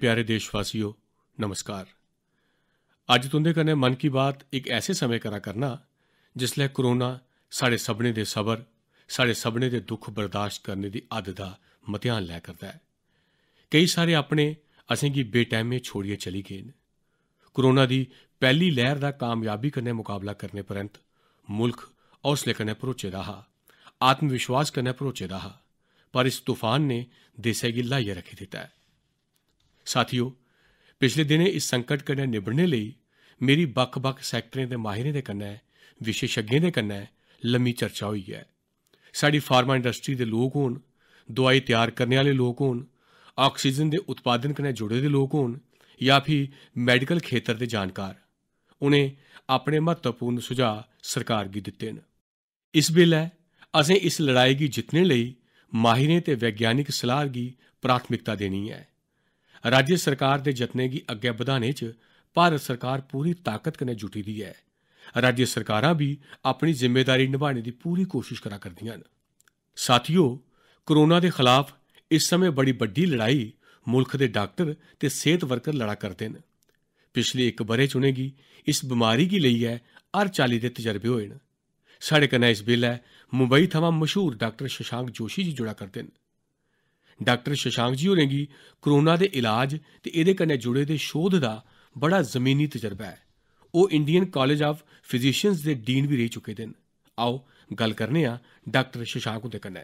ਪਿਆਰੇ ਦੇਸ਼ ਵਾਸੀਓ ਨਮਸਕਾਰ ਅੱਜ ਤੁੰਦੇ ਕਨੇ ਮਨ ਕੀ ਬਾਤ ਇੱਕ ਐਸੇ ਸਮੇਂ ਕਰਾ ਕਰਨਾ ਜਿਸ ਲਈ ਕਰੋਨਾ ਸਾਡੇ ਸਭਨੇ ਦੇ ਸਬਰ ਸਾਡੇ ਸਭਨੇ ਦੇ ਦੁੱਖ ਬਰਦਾਸ਼ਤ ਕਰਨੇ ਦੀ ਅੱਧ ਦਾ ਮਤਿਆਨ ਲੈ ਕਰਦਾ ਹੈ ਕਈ ਸਾਰੇ ਆਪਣੇ ਅਸੀਂ ਕੀ ਬੇਟਾਈਮੇ ਛੋੜੀਏ ਚਲੀ ਗਏ ਨੇ ਕਰੋਨਾ ਦੀ ਪਹਿਲੀ ਲਹਿਰ ਦਾ ਕਾਮਯਾਬੀ ਕਨੇ ਮੁਕਾਬਲਾ ਕਰਨੇ ਪਰੰਤ ਮੁਲਕ ਹੌਸਲੇ ਕਰਨੇ ਪਰੋਚੇ ਰਹਾ ਆਤਮ ਵਿਸ਼ਵਾਸ ਕਨੇ ਪਰੋਚੇ ਰਹਾ ਪਰ ਇਸ ਤੂਫਾਨ ਨੇ ਦੇਸੇ ਗਿੱਲਾ ਇਹ ਰੱਖ ਦਿੱਤਾ ਹੈ ਸਾਥੀਓ ਪਿਛਲੇ ਦਿਨੇ ਇਸ ਸੰਕਟ ਕਨੇ ਨਿਭੜਨੇ ਲਈ ਮੇਰੀ ਬੱਕ-ਬੱਕ ਸੈਕਟਰੀ ਦੇ ਮਾਹਿਰਾਂ ਦੇ ਕਨੇ ਵਿਸ਼ੇਸ਼ਗੀਆਂ ਦੇ ਕਨੇ ਲੰਮੀ ਚਰਚਾ ਹੋਈ ਹੈ ਸਾਡੀ ਫਾਰਮਾ ਇੰਡਸਟਰੀ ਦੇ ਲੋਕ ਹੋਣ ਦਵਾਈ ਤਿਆਰ ਕਰਨ ਵਾਲੇ ਲੋਕ ਹੋਣ ਆਕਸੀਜਨ ਦੇ ਉਤਪਾਦਨ ਕਨੇ ਜੁੜੇ ਦੇ ਲੋਕ ਹੋਣ ਜਾਂ ਫਿਰ ਮੈਡੀਕਲ ਖੇਤਰ ਦੇ ਜਾਣਕਾਰ ਉਹਨੇ ਆਪਣੇ ਮਹੱਤਵਪੂਰਨ ਸੁਝਾਅ ਸਰਕਾਰ ਗੀ ਦਿੱਤੇ ਨੇ ਇਸ ਬਿਲ ਹੈ ਅਸੀਂ ਇਸ ਲੜਾਈ ਦੀ ਜਿੱਤਣ ਲਈ ਮਾਹਿਰਾਂ ਤੇ ਵਿਗਿਆਨਿਕ ਸਲਾਹ ਦੀ ਪ੍ਰਾਥਮਿਕਤਾ ਦੇਣੀ ਹੈ ਰਾਜ ਸਰਕਾਰ ਦੇ ਯਤਨੇ ਕੀ ਅੱਗੇ ਵਧਾਣੇ ਚ ਭਾਰਤ ਸਰਕਾਰ ਪੂਰੀ ਤਾਕਤ ਕਨੇ ਜੁਟੀ ਦੀ ਹੈ ਰਾਜ ਸਰਕਾਰਾਂ ਵੀ ਆਪਣੀ ਜ਼ਿੰਮੇਵਾਰੀ ਨਿਭਾਣੇ ਦੀ ਪੂਰੀ ਕੋਸ਼ਿਸ਼ ਕਰਾ ਕਰਦੀਆਂ ਹਨ ਸਾਥੀਓ ਕੋਰੋਨਾ ਦੇ ਖਿਲਾਫ ਇਸ ਸਮੇਂ ਬੜੀ ਵੱਡੀ ਲੜਾਈ ਮੁਲਕ ਦੇ ਡਾਕਟਰ ਤੇ ਸਿਹਤ ਵਰਕਰ ਲੜਾ ਕਰਦੇ ਨੇ ਪਿਛਲੇ ਇੱਕ ਬਰੇ ਚੁਣੇਗੀ ਇਸ ਬਿਮਾਰੀ ਕੀ ਲਈ ਹੈ ਹਰ ਚਾਲੀ ਦੇ ਤਜਰਬੇ ਹੋਏ ਨੇ ਸਾਡੇ ਕਨੇ ਇਸ ਬਿੱਲ ਹੈ ਮੁੰਬਈ ਥਾਂ ਮਸ਼ਹੂਰ ਡਾਕਟਰ ਸ਼ਸ਼ਾਂਕ ਜੋਸ਼ੀ ਜੀ ਜੁੜਾ ਕਰਦੇ ਨੇ ਡਾਕਟਰ ਸ਼ਸ਼ਾਂਕ ਜੀ ਹੋਰੇਂ ਗੀ ਕਰੋਨਾ ਦੇ ਇਲਾਜ ਤੇ ਇਹਦੇ ਕੰਨੇ ਜੁੜੇ ਦੇ ਸ਼ੋਧ ਦਾ ਬੜਾ ਜ਼ਮੀਨੀ ਤਜਰਬਾ ਹੈ ਉਹ ਇੰਡੀਅਨ ਕਾਲਜ ਆਫ ਫਿਜ਼ੀਸ਼ੀਅਨਸ ਦੇ ਡੀਨ ਵੀ ਰਹਿ ਚੁੱਕੇ ਦਿਨ ਆਓ ਗੱਲ ਕਰਨੇ ਆ ਡਾਕਟਰ ਸ਼ਸ਼ਾਂਕ ਦੇ ਕਨੇ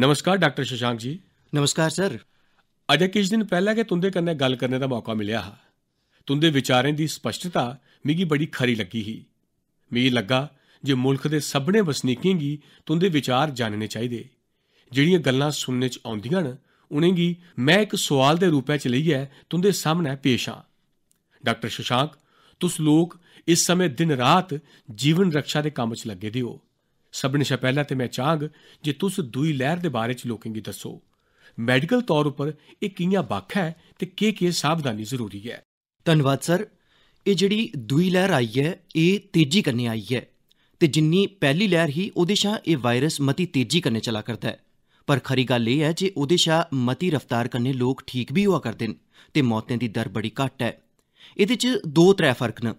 ਨਮਸਕਾਰ ਡਾਕਟਰ ਸ਼ਸ਼ਾਂਕ ਜੀ ਨਮਸਕਾਰ ਸਰ ਅਜੇ ਕਿਛ ਦਿਨ ਪਹਿਲਾਂ ਕਿ ਤੁੰਦੇ ਕਨੇ ਗੱਲ ਕਰਨੇ ਦਾ ਮੌਕਾ ਮਿਲਿਆ ਹਾ ਤੁੰਦੇ ਵਿਚਾਰਾਂ ਦੀ ਸਪਸ਼ਟਤਾ ਮਿਗੀ ਬੜੀ ਖਰੀ ਲੱਗੀ ਹੀ ਮੈਨੂੰ ਲੱਗਾ ਜੇ ਮੁਲਕ ਦੇ ਸਭਨੇ ਦੀ ਤੁੰਦੇ ਵਿਚਾਰ ਜਾਣਨੇ ਚਾਹੀਦੇ ਜਿਹੜੀਆਂ ਗੱਲਾਂ ਸੁਣਨੇ ਚ ਆਉਂਦੀਆਂ ਨੇ ਕੀ ਮੈਂ ਇੱਕ ਸਵਾਲ ਦੇ ਰੂਪ ਵਿੱਚ ਲਈ ਹੈ ਤੁੰਦੇ ਸਾਹਮਣੇ ਪੇਸ਼ ਆ ਡਾਕਟਰ ਸ਼ਸ਼ਾਂਕ ਤੁਸ ਲੋਕ ਇਸ ਸਮੇਂ ਦਿਨ ਰਾਤ ਜੀਵਨ ਰੱਖਿਆ ਦੇ ਕੰਮ 'ਚ ਲੱਗੇ ਦਿਓ ਸਭ ਨੇ ਪਹਿਲਾਂ ਤੇ ਮੈਂ ਚਾਹਾਂਗ ਜੇ ਤੁਸ ਦੂਈ ਲਹਿਰ ਦੇ ਬਾਰੇ 'ਚ ਲੋਕਾਂ ਨੂੰ ਦੱਸੋ ਮੈਡੀਕਲ ਤੌਰ ਉੱਪਰ ਇਹ ਕਿੰਨਾ ਵੱਖ ਹੈ ਤੇ ਕੀ ਕੀ ਸਾਵਧਾਨੀ ਜ਼ਰੂਰੀ ਹੈ ਧੰਨਵਾਦ ਸਰ ਇਹ ਜਿਹੜੀ ਦੂਈ ਲਹਿਰ ਆਈ ਹੈ ਇਹ ਤੇਜ਼ੀ ਕਰਨੇ ਆਈ ਹੈ ਤੇ ਜਿੰਨੀ ਪਹਿਲੀ ਲਹਿਰ ਹੀ ਉਹਦੇ ਸ਼ਾ ਇਹ ਵਾਇਰਸ ਮਤੀ ਤੇਜ਼ੀ ਕਰਨੇ ਚਲਾ ਕਰਦਾ ਹੈ पर खरी गल्ल एह् ऐ जे ओह्दे शा मती रफ्तार कन्नै लोक ठीक बी होआ करदे न ते मौतें दी दर बड़ी घट्ट ऐ एह्दे च दो त्रै फर्क न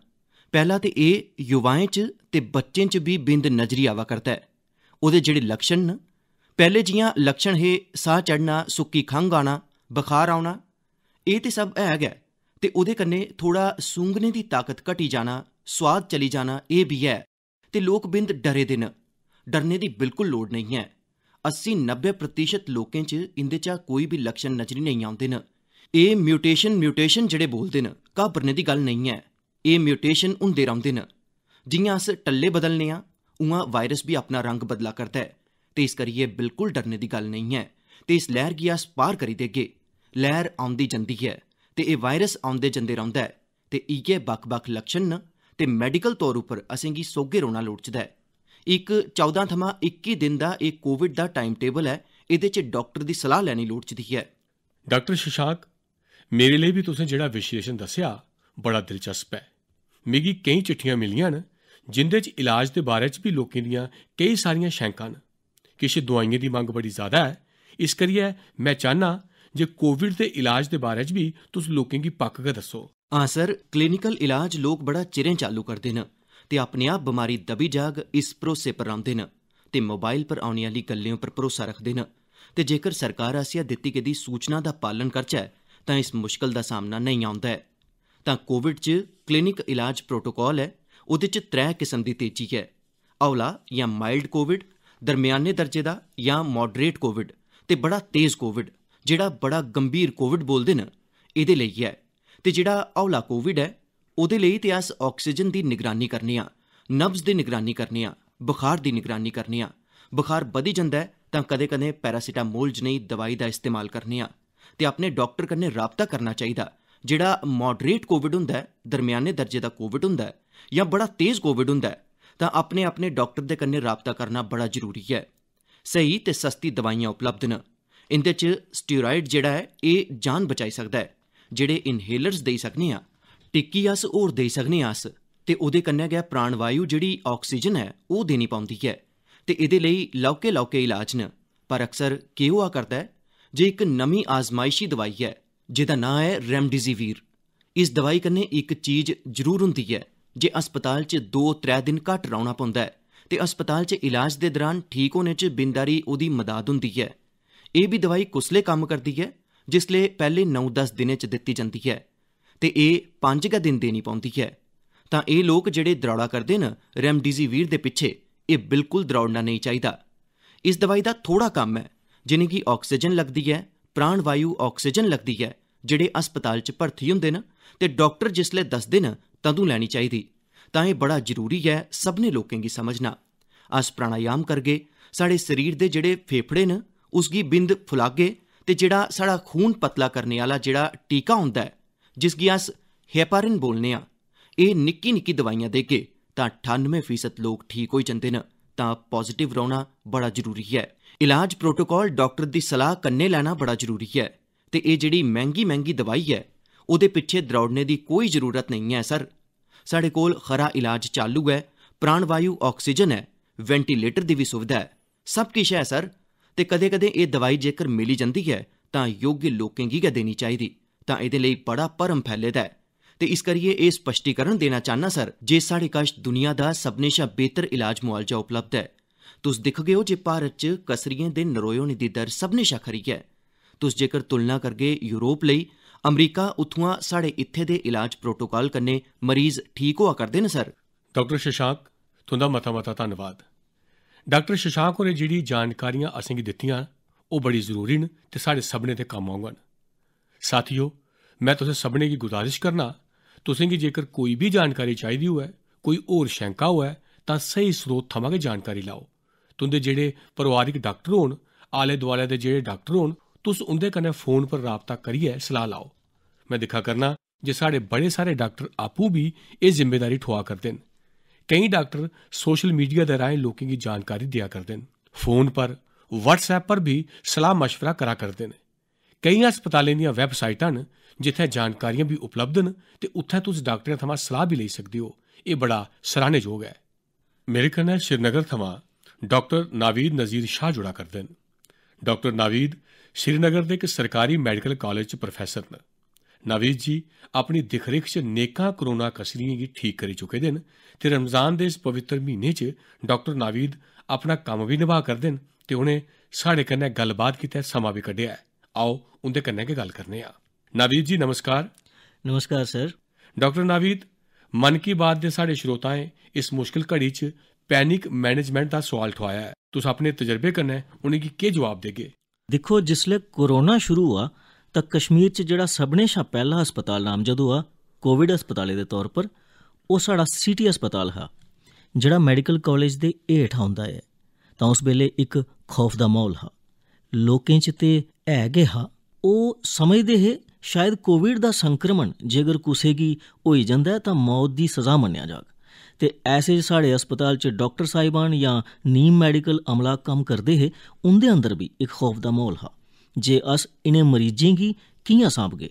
पैह्ला ते एह् युवाएं च ते बच्चें च बी बिंद नजरी आवा करदा ऐ ओह्दे जेह्ड़े लक्षण न पैह्ले जियां लक्षण हे साह् चढ़ना सुक्की खंघ आना बखार औना एह् ते सब है गै ते ओह्दे कन्नै थोह्ड़ा सूंघने दी ताकत घटी जाना सोआद चली जाना एह् बी ऐ ते लोक बिंद डरे दे न डरने दी बिल्कुल लोड़ नेईं ऐ ਅਸੀਂ 90 ਲੋਕਾਂ 'ਚ ਇੰਦੇ 'ਚ ਕੋਈ ਵੀ ਲੱਛਣ ਨਜ਼ਰੀ ਨਹੀਂ ਆਉਂਦੇ ਨ ਇਹ ਮਿਊਟੇਸ਼ਨ ਮਿਊਟੇਸ਼ਨ ਜਿਹੜੇ ਬੋਲਦੇ ਨ ਘਾਬਰਨੇ ਦੀ ਗੱਲ ਨਹੀਂ ਹੈ ਇਹ ਮਿਊਟੇਸ਼ਨ ਹੁੰਦੇ ਰਹਿੰਦੇ ਨ ਜਿੰਨਾ ਅਸ ਟੱਲੇ ਬਦਲਨੇ ਆ ਉਹਾਂ ਵਾਇਰਸ ਵੀ ਆਪਣਾ ਰੰਗ ਬਦਲਾ ਕਰਦਾ ਹੈ ਤੇ ਇਸ ਕਰੀਏ ਬਿਲਕੁਲ ਡਰਨੇ ਦੀ ਗੱਲ ਨਹੀਂ ਹੈ ਤੇ ਇਸ ਲਹਿਰ ਕੀ ਆਸ ਪਾਰ ਕਰੀ ਦੇਗੇ ਲਹਿਰ ਆਉਂਦੀ ਜਾਂਦੀ ਹੈ ਤੇ ਇਹ ਵਾਇਰਸ ਆਉਂਦੇ ਜਾਂਦੇ ਰਹਿੰਦਾ ਹੈ ਤੇ ਇਹ ਕੇ ਬਕ ਬਕ ਲੱਛਣ ਨ ਤੇ ਮੈਡੀਕਲ ਤੌਰ ਉਪਰ ਅਸੀਂ ਕੀ ਸੋਗੇ ਰੋਣਾ ਲੋੜ ਚਦਾ ਹੈ ਇੱਕ 14 21 ਦਿਨ ਦਾ ਇਹ ਕੋਵਿਡ ਦਾ ਟਾਈਮ ਟੇਬਲ ਹੈ ਇਹਦੇ 'ਚ ਡਾਕਟਰ ਦੀ ਸਲਾਹ ਲੈਣੀ ਲੋੜ ਚਦੀ ਹੈ ਡਾਕਟਰ ਸ਼ਸ਼ਾਕ ਮੇਰੇ ਲਈ ਵੀ ਤੁਸੀਂ ਜਿਹੜਾ ਵਿਸ਼ਲੇਸ਼ਣ ਦੱਸਿਆ ਬੜਾ ਦਿਲਚਸਪ ਹੈ ਮੇਗੀ ਕਈ ਚਿੱਠੀਆਂ ਮਿਲੀਆਂ ਨੇ ਜਿੰਦੇ 'ਚ ਇਲਾਜ ਦੇ ਬਾਰੇ 'ਚ ਵੀ ਲੋਕਾਂ ਦੀਆਂ ਕਈ ਸਾਰੀਆਂ ਸ਼ੰਕਾਂ ਨੇ ਕਿਸੇ ਦਵਾਈਆਂ ਦੀ ਮੰਗ ਬੜੀ ਜ਼ਿਆਦਾ ਹੈ ਇਸ ਕਰੀਏ ਮੈਂ ਚਾਹਨਾ ਜੇ ਕੋਵਿਡ ਦੇ ਇਲਾਜ ਦੇ ਬਾਰੇ 'ਚ ਵੀ ਤੁਸੀਂ ਲੋਕਾਂ ਦੀ ਪੱਕਾ ਦੱਸੋ ਹਾਂ ਸਰ ਕਲੀਨਿਕਲ ਇਲਾਜ ਲੋਕ ਬੜਾ ਚਿਰੇ ਚਾਲੂ ਕਰਦੇ ਨੇ ते अपने आप बमारी दबी जाग इस भरोसे पर रौंह्दे न ते मोबाइल पर औने आह्ली गल्लें उप्पर भरोसा रखदे न ते जेकर सरकार आसेआ दित्ती गेदी सूचना दा पालन करचै तां इस मुश्कल दा सामना नेईं औंदा ऐ तां कोविड च क्लीनिक इलाज प्रोटोकाल ऐ ओह्दे च त्रै किस्म दी तेजी ऐ हौला यां माइल्ड कोविड दरम्याने दर्जे दा यां माडरेट कोविड ते बड़ा तेज कोविड जेहड़ा बड़ा गंभीर कोविड बोलदे न एह्दे लेई ऐ ते जेहड़ा हौला कोविड ऐ ਉਹਦੇ ਲਈ ਤੇ ਅਸ ਆਕਸੀਜਨ ਦੀ ਨਿਗਰਾਨੀ ਕਰਨੀ ਆ ਨਬਜ਼ ਦੀ ਨਿਗਰਾਨੀ ਕਰਨੀ ਆ ਬੁਖਾਰ ਦੀ ਨਿਗਰਾਨੀ ਕਰਨੀ ਆ ਬੁਖਾਰ ਵਧੀ ਜਾਂਦਾ ਹੈ ਤਾਂ ਕਦੇ-ਕਦੇ ਪੈਰਾਸੀਟਾਮੋਲ ਜਨਈ ਦਵਾਈ ਦਾ ਇਸਤੇਮਾਲ ਕਰਨੀ ਆ ਤੇ ਆਪਣੇ ਡਾਕਟਰ ਕੰਨੇ ਰਾਬਤਾ ਕਰਨਾ ਚਾਹੀਦਾ ਜਿਹੜਾ ਮੋਡਰੇਟ ਕੋਵਿਡ ਹੁੰਦਾ ਹੈ ਦਰਮਿਆਨੇ ਦਰਜੇ ਦਾ ਕੋਵਿਡ ਹੁੰਦਾ ਹੈ ਜਾਂ ਬੜਾ ਤੇਜ਼ ਕੋਵਿਡ ਹੁੰਦਾ ਹੈ ਤਾਂ ਆਪਣੇ ਆਪਣੇ ਡਾਕਟਰ ਦੇ ਕੰਨੇ ਰਾਬਤਾ ਕਰਨਾ ਬੜਾ ਜ਼ਰੂਰੀ ਹੈ ਸਹੀ ਤੇ ਸਸਤੀ ਦਵਾਈਆਂ ਉਪਲਬਧ ਨੇ ਇੰਦੇ ਚ ਸਟੀਰੋਇਡ ਜਿਹੜਾ ਹੈ ਇਹ ਜਾਨ ਬਚਾਈ ਸਕਦਾ ਹੈ ਜਿਹੜੇ ਇਨਹੇਲਰਸ ਦੇ ਸਕਨੀਆਂ टिक्की अस होर देई सकने आं अस ते ओह्दे कन्नै गै प्राणवायु जेह्ड़ी आक्सीजन ऐ ओह् देनी पौंदी ऐ ते एह्दे लेई लौह्के लौह्के इलाज न पर अक्सर केह् होआ करदा ऐ जे इक नमीं आजमाइशी दवाई ऐ जेह्दा नां ऐ रेमडेसिवीर इस दवाई कन्नै इक चीज जरूर होंदी ऐ जे अस्पताल च दो त्रै दिन घट्ट रौह्ना पौंदा ऐ ते अस्पताल च इलाज दे दरान ठीक होने च बिंदारी ओह्दी मदाद होंदी ऐ एह् बी दवाई कुसलै कम्म करदी ऐ जिसलै पैह्ले नौ दस दिनें च दित्ती जंदी ऐ ਤੇ ਇਹ 5 ਕ ਦਿਨ ਦੇਣੀ ਪਉਂਦੀ ਹੈ ਤਾਂ ਇਹ ਲੋਕ ਜਿਹੜੇ ਦਰੌੜਾ ਕਰਦੇ ਨੇ ਵੀਰ ਦੇ ਪਿੱਛੇ ਇਹ ਬਿਲਕੁਲ ਦਰੌੜਨਾ ਨਹੀਂ ਚਾਹੀਦਾ ਇਸ ਦਵਾਈ ਦਾ ਥੋੜਾ ਕੰਮ ਹੈ ਜਿਨੇ ਕਿ ਆਕਸੀਜਨ ਲੱਗਦੀ ਹੈ ਪ੍ਰਾਣ ਵਾਯੂ ਆਕਸੀਜਨ ਲੱਗਦੀ ਹੈ ਜਿਹੜੇ ਹਸਪਤਾਲ 'ਚ ਭਰਤੀ ਹੁੰਦੇ ਨੇ ਤੇ ਡਾਕਟਰ ਜਿਸ ਲਈ ਦੱਸਦੇ ਨੇ ਤਦੋਂ ਲੈਣੀ ਚਾਹੀਦੀ ਤਾਂ ਇਹ ਬੜਾ ਜ਼ਰੂਰੀ ਹੈ ਸਭ ਨੇ ਲੋਕਾਂ ਦੀ ਸਮਝਣਾ ਅਸ ਪ੍ਰਾਣਾਯਾਮ ਕਰਗੇ ਸਾਡੇ ਸਰੀਰ ਦੇ ਜਿਹੜੇ ਫੇਫੜੇ ਨੇ ਉਸ ਦੀ ਬਿੰਦ ਫੁਲਾਗੇ ਤੇ ਜਿਹੜਾ ਸਾਡਾ ਖੂਨ ਪਤਲਾ ਕਰਨ ਵਾਲਾ ਜਿਹੜਾ ਟੀਕਾ ਹੁੰਦਾ ਹੈ ਜਿਸ ਕੀ ਅਸ ਹੈਪਰਿਨ ਬੋਲਨੇ ਆ ਇਹ ਨਿੱਕੀ ਨਿੱਕੀ ਦਵਾਈਆਂ ਦੇ ਕੇ ਤਾਂ 98% ਲੋਕ ਠੀਕ ਹੋਈ ਜਾਂਦੇ ਨੇ ਤਾਂ ਪੋਜ਼ਿਟਿਵ ਰਹਿਣਾ ਬੜਾ ਜ਼ਰੂਰੀ ਹੈ ਇਲਾਜ ਪ੍ਰੋਟੋਕਾਲ ਡਾਕਟਰ ਦੀ ਸਲਾਹ ਕੰਨੇ ਲੈਣਾ ਬੜਾ ਜ਼ਰੂਰੀ ਹੈ ਤੇ ਇਹ ਜਿਹੜੀ ਮਹਿੰਗੀ ਮਹਿੰਗੀ ਦਵਾਈ ਹੈ ਉਹਦੇ ਪਿੱਛੇ ਦਰੌੜਨੇ ਦੀ ਕੋਈ ਜ਼ਰੂਰਤ ਨਹੀਂ ਹੈ ਸਰ ਸਾਡੇ ਕੋਲ ਖਰਾ ਇਲਾਜ ਚਾਲੂ ਹੈ ਪ੍ਰਾਣ ਵਾਯੂ ਆਕਸੀਜਨ ਹੈ ਵੈਂਟੀਲੇਟਰ ਦੀ ਵੀ ਸੁਵਿਧਾ ਹੈ ਸਭ ਕੁਝ ਹੈ ਸਰ ਤੇ ਕਦੇ-ਕਦੇ ਇਹ ਦਵਾਈ ਜੇਕਰ ਮਿਲੀ ਜਾਂਦੀ ਹੈ ਤਾਂ ਯੋਗ ਲੋਕਾਂ ਕੀ ਹੀ ਦੇਣੀ ਚਾਹੀਦੀ ਤਾਂ ਇਹਦੇ ਲਈ ਬੜਾ ਪਰਮ ਫੈਲੇਦਾ ਹੈ ਤੇ ਇਸ ਕਰੀਏ ਇਹ ਸਪਸ਼ਟੀਕਰਨ ਦੇਣਾ ਚਾਹਨਾ ਸਰ ਜੇ ਸਾਡੇ ਕਸ਼ ਦੁਨੀਆ ਦਾ ਸਭਨੇਸ਼ਾ ਬਿਹਤਰ ਇਲਾਜ ਮੁਆਲਜਾ ਉਪਲਬਧ ਹੈ ਤੁਸ ਦਿਖਗੇ ਹੋ ਜੇ ਭਾਰਤ ਚ ਕਸਰੀਆਂ ਦੇ ਨਰੋਇਓ ਨੀ ਦੀ ਦਰ ਸਭਨੇਸ਼ਾ ਖਰੀ ਹੈ ਤੁਸ ਜੇਕਰ ਤੁਲਨਾ ਕਰਗੇ ਯੂਰਪ ਲਈ ਅਮਰੀਕਾ ਉਥੋਂ ਸਾਡੇ ਇੱਥੇ ਦੇ ਇਲਾਜ ਪ੍ਰੋਟੋਕਾਲ ਕੰਨੇ ਮਰੀਜ਼ ਠੀਕ ਹੋਆ ਕਰਦੇ ਨੇ ਸਰ ਡਾਕਟਰ ਸ਼ਸ਼ਾਂਕ ਤੁਹਾਡਾ ਮਤਾ ਮਤਾ ਧੰਨਵਾਦ ਡਾਕਟਰ ਸ਼ਸ਼ਾਂਕ ਹੋਰੇ ਜਿਹੜੀ ਜਾਣਕਾਰੀਆਂ ਅਸੀਂ ਕਿ ਦਿੱਤੀਆਂ ਉਹ ਬੜੀ ਜ਼ਰੂਰੀ ਨੇ ਤੇ ਸਾਡੇ ਸਭਨੇ ਤੇ ਕੰਮ ਆਉਂਗਣ ਸਾਥੀਓ ਮੈਂ ਤੁਸੀਂ ਸਭਨੇ ਦੀ ਗੁਜ਼ਾਰਿਸ਼ ਕਰਨਾ ਤੁਸੀਂ ਕਿ ਜੇਕਰ ਕੋਈ ਵੀ ਜਾਣਕਾਰੀ ਚਾਹੀਦੀ ਹੋਵੇ ਕੋਈ ਹੋਰ ਸ਼ੰਕਾ ਹੋਵੇ ਤਾਂ ਸਹੀ ਸਰੋਤ ਥਮਾਂ ਕੇ ਜਾਣਕਾਰੀ ਲਾਓ ਤੁੰਦੇ ਜਿਹੜੇ ਪਰਿਵਾਰਿਕ ਡਾਕਟਰ ਹੋਣ ਆਲੇ ਦੁਆਲੇ ਦੇ ਜਿਹੜੇ ਡਾਕਟਰ ਹੋਣ ਤੁਸ ਉਹਦੇ ਕਨੇ ਫੋਨ ਪਰ ਰਾਬਤਾ ਕਰੀਏ ਸਲਾਹ ਲਾਓ ਮੈਂ ਦਿਖਾ ਕਰਨਾ ਜੇ ਸਾਡੇ ਬੜੇ ਸਾਰੇ ਡਾਕਟਰ ਆਪੂ ਵੀ ਇਹ ਜ਼ਿੰਮੇਵਾਰੀ ਠਵਾ ਕਰਦੇ ਨੇ ਕਈ ਡਾਕਟਰ ਸੋਸ਼ਲ ਮੀਡੀਆ ਦੇ ਰਾਹੀਂ ਲੋਕਾਂ ਦੀ ਜਾਣਕਾਰੀ ਦਿਆ ਕਰਦੇ ਨੇ ਫੋਨ ਪਰ WhatsApp ਪਰ ਵੀ ਸਲਾਹ مشورہ ਕਰਾ ਕਰਦੇ ਨੇ ਕਈ ਹਸਪਤਾਲਾਂ ਦੀਆਂ ਵੈਬਸਾਈਟਾਂ ਨੇ ਜਿੱਥੇ ਜਾਣਕਾਰੀਆਂ ਵੀ ਉਪਲਬਧ ਨੇ ਤੇ ਉੱਥੇ ਤੁਸੀਂ ਡਾਕਟਰਾਂ ਤੋਂ ਸਲਾਹ ਵੀ ਲੈ ਸਕਦੇ ਹੋ ਇਹ ਬੜਾ ਸਰਾਹਣਯੋਗ ਹੈ ਮੇਰੇ ਕਨੇ ਸ਼੍ਰੀਨਗਰ ਥਮਾਂ ਡਾਕਟਰ ਨਾਵੀਦ ਨਜ਼ੀਰ ਸ਼ਾਹ ਜੁੜਾ ਕਰਦੇ ਨੇ ਡਾਕਟਰ ਨਾਵੀਦ ਸ਼੍ਰੀਨਗਰ ਦੇ ਇੱਕ ਸਰਕਾਰੀ ਮੈਡੀਕਲ ਕਾਲਜ ਚ ਪ੍ਰੋਫੈਸਰ ਨੇ ਨਾਵੀਦ ਜੀ ਆਪਣੀ ਦਿਖਰੇਖ 'ਚ ਨੇਕਾਂ ਕਰੋਨਾ ਕਸਰੀਆਂ ਦੀ ਠੀਕ ਕਰੀ ਚੁੱਕੇ ਦੇ ਨੇ ਤੇ ਰਮਜ਼ਾਨ ਦੇ ਇਸ ਪਵਿੱਤਰ ਮਹੀਨੇ 'ਚ ਡਾਕਟਰ ਨਾਵੀਦ ਆਪਣਾ ਕੰਮ ਵੀ ਨਿਭਾ ਕਰਦੇ ਨੇ ਤੇ ਉਹਨੇ ਸਾਡੇ ਕਨੇ ਗੱਲਬਾਤ ਕੀਤੇ ਸਮਾਂ ਵੀ ਕੱਢਿਆ ਹੈ ਆਓ ਉਹਦੇ ਕੰਨੇ ਕੇ ਗੱਲ ਕਰਨੇ ਆ ਨਵੀਦ ਜੀ ਨਮਸਕਾਰ ਨਮਸਕਾਰ ਸਰ ਡਾਕਟਰ ਨਵੀਦ ਮਨ ਕੀ ਬਾਤ ਦੇ ਸਾਡੇ ਸ਼ਰੋਤਾਏ ਇਸ ਮੁਸ਼ਕਿਲ ਘੜੀ ਚ ਪੈਨਿਕ ਮੈਨੇਜਮੈਂਟ ਦਾ ਸਵਾਲ ਠਵਾਇਆ ਹੈ ਤੁਸੀਂ ਆਪਣੇ ਤਜਰਬੇ ਕੰਨੇ ਉਹਨੇ ਕੀ ਕੀ ਜਵਾਬ ਦੇਗੇ ਦੇਖੋ ਜਿਸਲੇ ਕੋਰੋਨਾ ਸ਼ੁਰੂ ਹੋਆ ਤਾਂ ਕਸ਼ਮੀਰ ਚ ਜਿਹੜਾ ਸਭਨੇ ਸ਼ਾ ਪਹਿਲਾ ਹਸਪਤਾਲ ਨਾਮ ਜਦੋਂ ਆ ਕੋਵਿਡ ਹਸਪਤਾਲੇ ਦੇ ਤੌਰ ਪਰ ਉਹ ਸਾਡਾ ਸਿਟੀ ਹਸਪਤਾਲ ਹਾ ਜਿਹੜਾ ਮੈਡੀਕਲ ਕਾਲਜ ਦੇ ਏਠ ਹੁੰਦਾ ਹੈ ਤਾਂ ਉਸ ਵੇਲੇ ਇੱਕ ਖੌਫ ਦਾ ਮਾਹੌਲ ਹਾ ਲੋਕਾਂ ਚ ਤੇ ਹੈਗੇ ਹਾ ਉਹ ਸਮਝਦੇ ਹੈ ਸ਼ਾਇਦ ਕੋਵਿਡ ਦਾ ਸੰਕਰਮਣ ਜੇਕਰ ਕਿਸੇ ਕੀ ਹੋਈ ਜਾਂਦਾ ਤਾਂ ਮੌਤ ਦੀ ਸਜ਼ਾ ਮੰਨਿਆ ਜਾਗ ਤੇ ਐਸੇ ਸਾਡੇ ਹਸਪਤਾਲ 'ਚ ਡਾਕਟਰ ਸਾਹਿਬਾਨ ਜਾਂ ਨੀਮ ਮੈਡੀਕਲ ਅਮਲਾ ਕੰਮ ਕਰਦੇ ਹੈ ਉਹਦੇ ਅੰਦਰ ਵੀ ਇੱਕ ਖੌਫ ਦਾ ਮਾਹੌਲ ਹੈ ਜੇ ਅਸ ਇਨੇ ਮਰੀਜ਼ਾਂ ਕੀ ਕਿਹਾਂ ਗਏ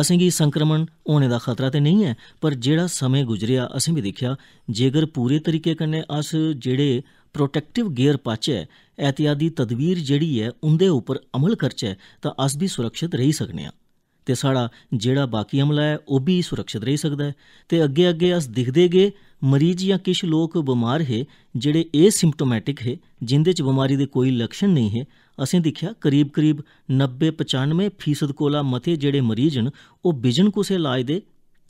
ਅਸੀਂ ਕੀ ਸੰਕਰਮਣ ਹੋਣੇ ਦਾ ਖਤਰਾ ਤੇ ਨਹੀਂ ਹੈ ਪਰ ਜਿਹੜਾ ਸਮੇਂ ਗੁਜ਼ਰਿਆ ਅਸੀਂ ਵੀ ਦੇਖਿਆ ਜੇਕਰ ਪੂਰੇ ਤਰੀਕੇ ਕੰਨੇ ਅਸ ਜਿਹੜੇ ਪ੍ਰੋਟੈਕਟਿਵ ਗੇਅਰ ਪਾਚੇ ਇਤਿਆਦੀ ਤਦਵੀਰ ਜਿਹੜੀ ਹੈ ਉਹਦੇ ਉੱਪਰ ਅਮਲ ਕਰਚੇ ਤਾਂ ਅਸ ਵੀ ਸੁਰੱਖਿਤ ਰਹੀ ਸਕਨੇ ਆ ਤੇ ਸਾਡਾ ਜਿਹੜਾ ਬਾਕੀ ਅਮਲਾ ਹੈ ਉਹ ਵੀ ਸੁਰੱਖਿਤ ਰਹੀ ਸਕਦਾ ਹੈ ਤੇ ਅੱਗੇ ਅੱਗੇ ਅਸ ਦਿਖਦੇਗੇ ਮਰੀਜ਼ ਜਾਂ ਕਿਛ ਲੋਕ ਬਿਮਾਰ ਹੈ ਜਿਹੜੇ ਇਹ ਸਿੰਪਟੋਮੈਟਿਕ ਹੈ ਜਿੰਦੇ ਚ ਬਿਮਾਰੀ ਦੇ ਕੋਈ ਲੱਛਣ ਨਹੀਂ ਹੈ ਅਸੀਂ ਦੇਖਿਆ ਕਰੀਬ-ਕਰੀਬ 90-95% ਕੋਲਾ ਮਤੇ ਜਿਹੜੇ ਮਰੀਜ਼ ਹਨ ਉਹ ਵਿਜਨ ਕੁਸੇ ਇਲਾਜ ਦੇ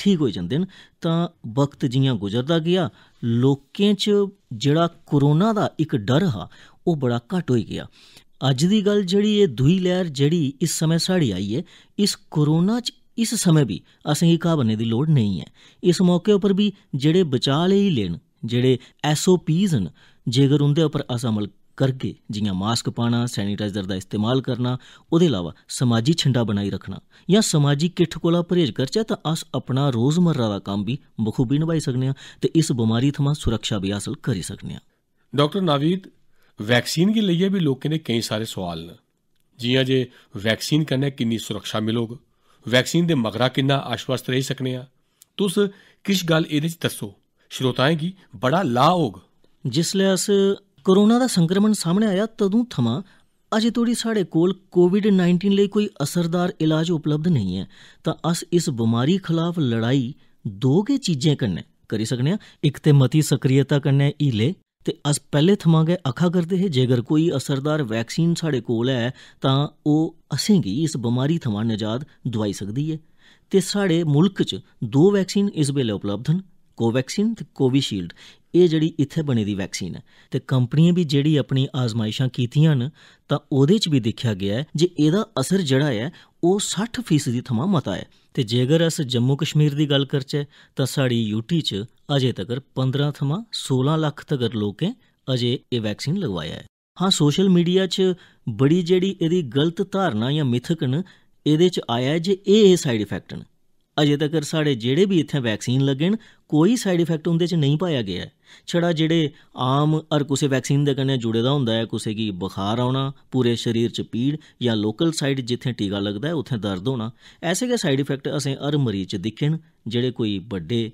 ਠੀਕ ਹੋ ਜਾਂਦੇ ਨੇ ਤਾਂ ਵਕਤ ਜਿਹਾ ਗੁਜ਼ਰਦਾ ਗਿਆ ਲੋਕਾਂ 'ਚ ਜਿਹੜਾ ਕਰੋਨਾ ਦਾ ਇੱਕ ਡਰ ਹਾ ਉਹ ਬੜਾ ਘਟ ਹੋਈ ਗਿਆ ਅੱਜ ਦੀ ਗੱਲ ਜਿਹੜੀ ਇਹ ਦੂਈ ਲਹਿਰ ਜਿਹੜੀ ਇਸ ਸਮੇਂ ਸਾੜੀ ਆਈ ਹੈ ਇਸ ਕਰੋਨਾ 'ਚ ਇਸ ਸਮੇਂ ਵੀ ਅਸੀਂ ਹੀ ਬੰਨੇ ਦੀ ਲੋੜ ਨਹੀਂ ਹੈ ਇਸ ਮੌਕੇ ਉੱਪਰ ਵੀ ਜਿਹੜੇ ਬਚਾ ਲਈ ਲੈਣ ਜਿਹੜੇ ਐਸਓਪੀਜ਼ ਹਨ ਜੇਕਰ ਉਹਦੇ ਉੱਪਰ ਅਸਮਲ ਕਰਕੇ ਜਿਵੇਂ ਮਾਸਕ ਪਾਣਾ ਸੈਨੀਟਾਈਜ਼ਰ ਦਾ ਇਸਤੇਮਾਲ ਕਰਨਾ ਉਹਦੇ ਇਲਾਵਾ ਸਮਾਜੀ ਛਿੰਡਾ ਬਣਾਈ ਰੱਖਣਾ ਜਾਂ ਸਮਾਜੀ ਕਿੱਠ ਕੋਲਾ ਪਰਹੇਜ਼ ਕਰਚਾ ਤਾਂ ਅਸ ਆਪਣਾ ਰੋਜ਼ਮਰਰਾ ਦਾ ਕੰਮ ਵੀ ਬਖੂਬੀ ਨਿਭਾਈ ਸਕਨੇ ਆ ਤੇ ਇਸ ਬਿਮਾਰੀ ਥਮਾ ਸੁਰੱਖਿਆ ਵੀ ਹਾਸਲ ਕਰੀ ਸਕਨੇ ਆ ਡਾਕਟਰ ਨਾਵੀਦ ਵੈਕਸੀਨ ਕੇ ਲਈਏ ਵੀ ਲੋਕਾਂ ਨੇ ਕਈ ਸਾਰੇ ਸਵਾਲ ਨੇ ਜੀਆਂ ਜੇ ਵੈਕਸੀਨ ਕਰਨੇ ਕਿੰਨੀ ਸੁਰੱਖਿਆ ਮਿਲੋਗ ਵੈਕਸੀਨ ਦੇ ਮਗਰਾ ਕਿੰਨਾ ਆਸ਼ਵਸਤ ਰਹਿ ਸਕਨੇ ਆ ਤੁਸ ਕਿਸ ਗੱਲ ਇਹਦੇ ਚ ਦੱਸੋ ਸ਼ਰੋਤਾਏ ਕੀ ਬੜਾ ਲਾ ਹੋਗ ਜਿਸ ਲਈ ਅਸ ਕੋਰੋਨਾ ਦਾ ਸੰਕਰਮਣ ਸਾਹਮਣੇ ਆਇਆ ਤਦੋਂ ਥਮਾ ਅਜੇ ਤੋੜੀ ਸਾਡੇ ਕੋਲ ਕੋਵਿਡ-19 ਲਈ ਕੋਈ ਅਸਰਦਾਰ ਇਲਾਜ ਉਪਲਬਧ ਨਹੀਂ ਹੈ ਤਾਂ ਅਸ ਇਸ ਬਿਮਾਰੀ ਖਿਲਾਫ ਲੜਾਈ ਦੋਗੇ ਚੀਜ਼ਾਂ ਕਰਨੇ ਕਰੀ ਸਕਨੇ ਆ ਇੱਕ ਤੇ ਮਤੀ ਸਕਰੀਅਤਾ ਕਰਨੇ ਈਲੇ ਤੇ ਅਸ ਪਹਿਲੇ ਥਮਾਂਗੇ ਅਖਾ ਕਰਦੇ ਹੈ ਜੇਕਰ ਕੋਈ ਅਸਰਦਾਰ ਵੈਕਸੀਨ ਸਾਡੇ ਕੋਲ ਹੈ ਤਾਂ ਉਹ ਅਸੀਂ ਕੀ ਇਸ ਬਿਮਾਰੀ ਥਮਾਂ ਨਜਾਦ ਦਵਾਈ ਸਕਦੀ ਹੈ ਤੇ ਸਾਡੇ ਮੁਲਕ 'ਚ ਦੋ ਵੈਕਸੀਨ ਇਸ ਵੇਲੇ ਉਪਲਬਧ ਹਨ ਕੋਵੈਕਸਿਨ ਤੇ ਕੋਵਿਸ਼ੀਲਡ ਇਹ ਜਿਹੜੀ ਇੱਥੇ ਬਣੀ ਦੀ ਵੈਕਸੀਨ ਹੈ ਤੇ ਕੰਪਨੀਆਂ ਵੀ ਜਿਹੜੀ ਆਪਣੀ ਆਜ਼ਮਾਇਸ਼ਾਂ ਕੀਤੀਆਂ ਹਨ ਤਾਂ ਉਹਦੇ 'ਚ ਵੀ ਦੇਖਿਆ ਗਿਆ ਹੈ ਜੇ ਇਹਦਾ ਅਸਰ ਜਿਹੜਾ ਹੈ ਉਹ 60% ਦੀ ਥਮਾਂ ਮਤਾ ਹੈ ਤੇ ਜੇਕਰ ਅਸ ਜੰਮੂ ਕਸ਼ਮੀਰ ਦੀ ਗੱਲ ਕਰਚੇ ਤਾਂ ਸਾਡੀ ਯੂਟੀ 'ਚ ਅਜੇ ਤੱਕ 15 ਥਮਾ 16 ਲੱਖ ਤੱਕ ਲੋਕੇ ਅਜੇ ਇਹ ਵੈਕਸੀਨ ਲਗਵਾਇਆ ਹੈ ਹਾਂ ਸੋਸ਼ਲ ਮੀਡੀਆ 'ਚ ਬੜੀ ਜਿਹੜੀ ਇਹਦੀ ਗਲਤ ਧਾਰਨਾ ਜਾਂ ਮਿਥਕ ਨ ਇਹਦੇ 'ਚ ਆਇਆ ਜੇ ਇਹ ਇਹ ਸਾਈਡ ਇਫੈਕਟ ਨ ਅਜੇ ਤੱਕ ਸਾਡੇ ਜਿਹੜੇ ਵੀ ਇੱਥੇ ਵੈਕਸੀਨ ਲੱਗਣ ਕੋਈ ਸਾਈਡ ਇਫੈਕਟ ਉਹਦੇ 'ਚ ਨਹੀਂ ਪਾਇਆ ਗਿਆ ਹੈ ਛੜਾ ਜਿਹੜੇ ਆਮ ਅਰ ਕਿਸੇ ਵੈਕਸੀਨ ਦੇ ਕਨੇ ਜੁੜੇ ਦਾ ਹੁੰਦਾ ਹੈ ਕਿਸੇ ਕੀ ਬੁਖਾਰ ਆਉਣਾ ਪੂਰੇ ਸਰੀਰ 'ਚ ਪੀੜ ਜਾਂ ਲੋਕਲ ਸਾਈਡ ਜਿੱਥੇ ਟੀਕਾ ਲੱਗਦਾ ਹੈ ਉੱਥੇ ਦਰਦ ਹੋਣਾ ਐਸੇ ਕੇ ਸਾਈਡ ਇਫੈਕਟ ਅਸੀਂ ਅਰ ਮਰੀਜ਼ 'ਚ ਦਿਖਣ ਜਿਹੜੇ ਕੋਈ ਵੱਡੇ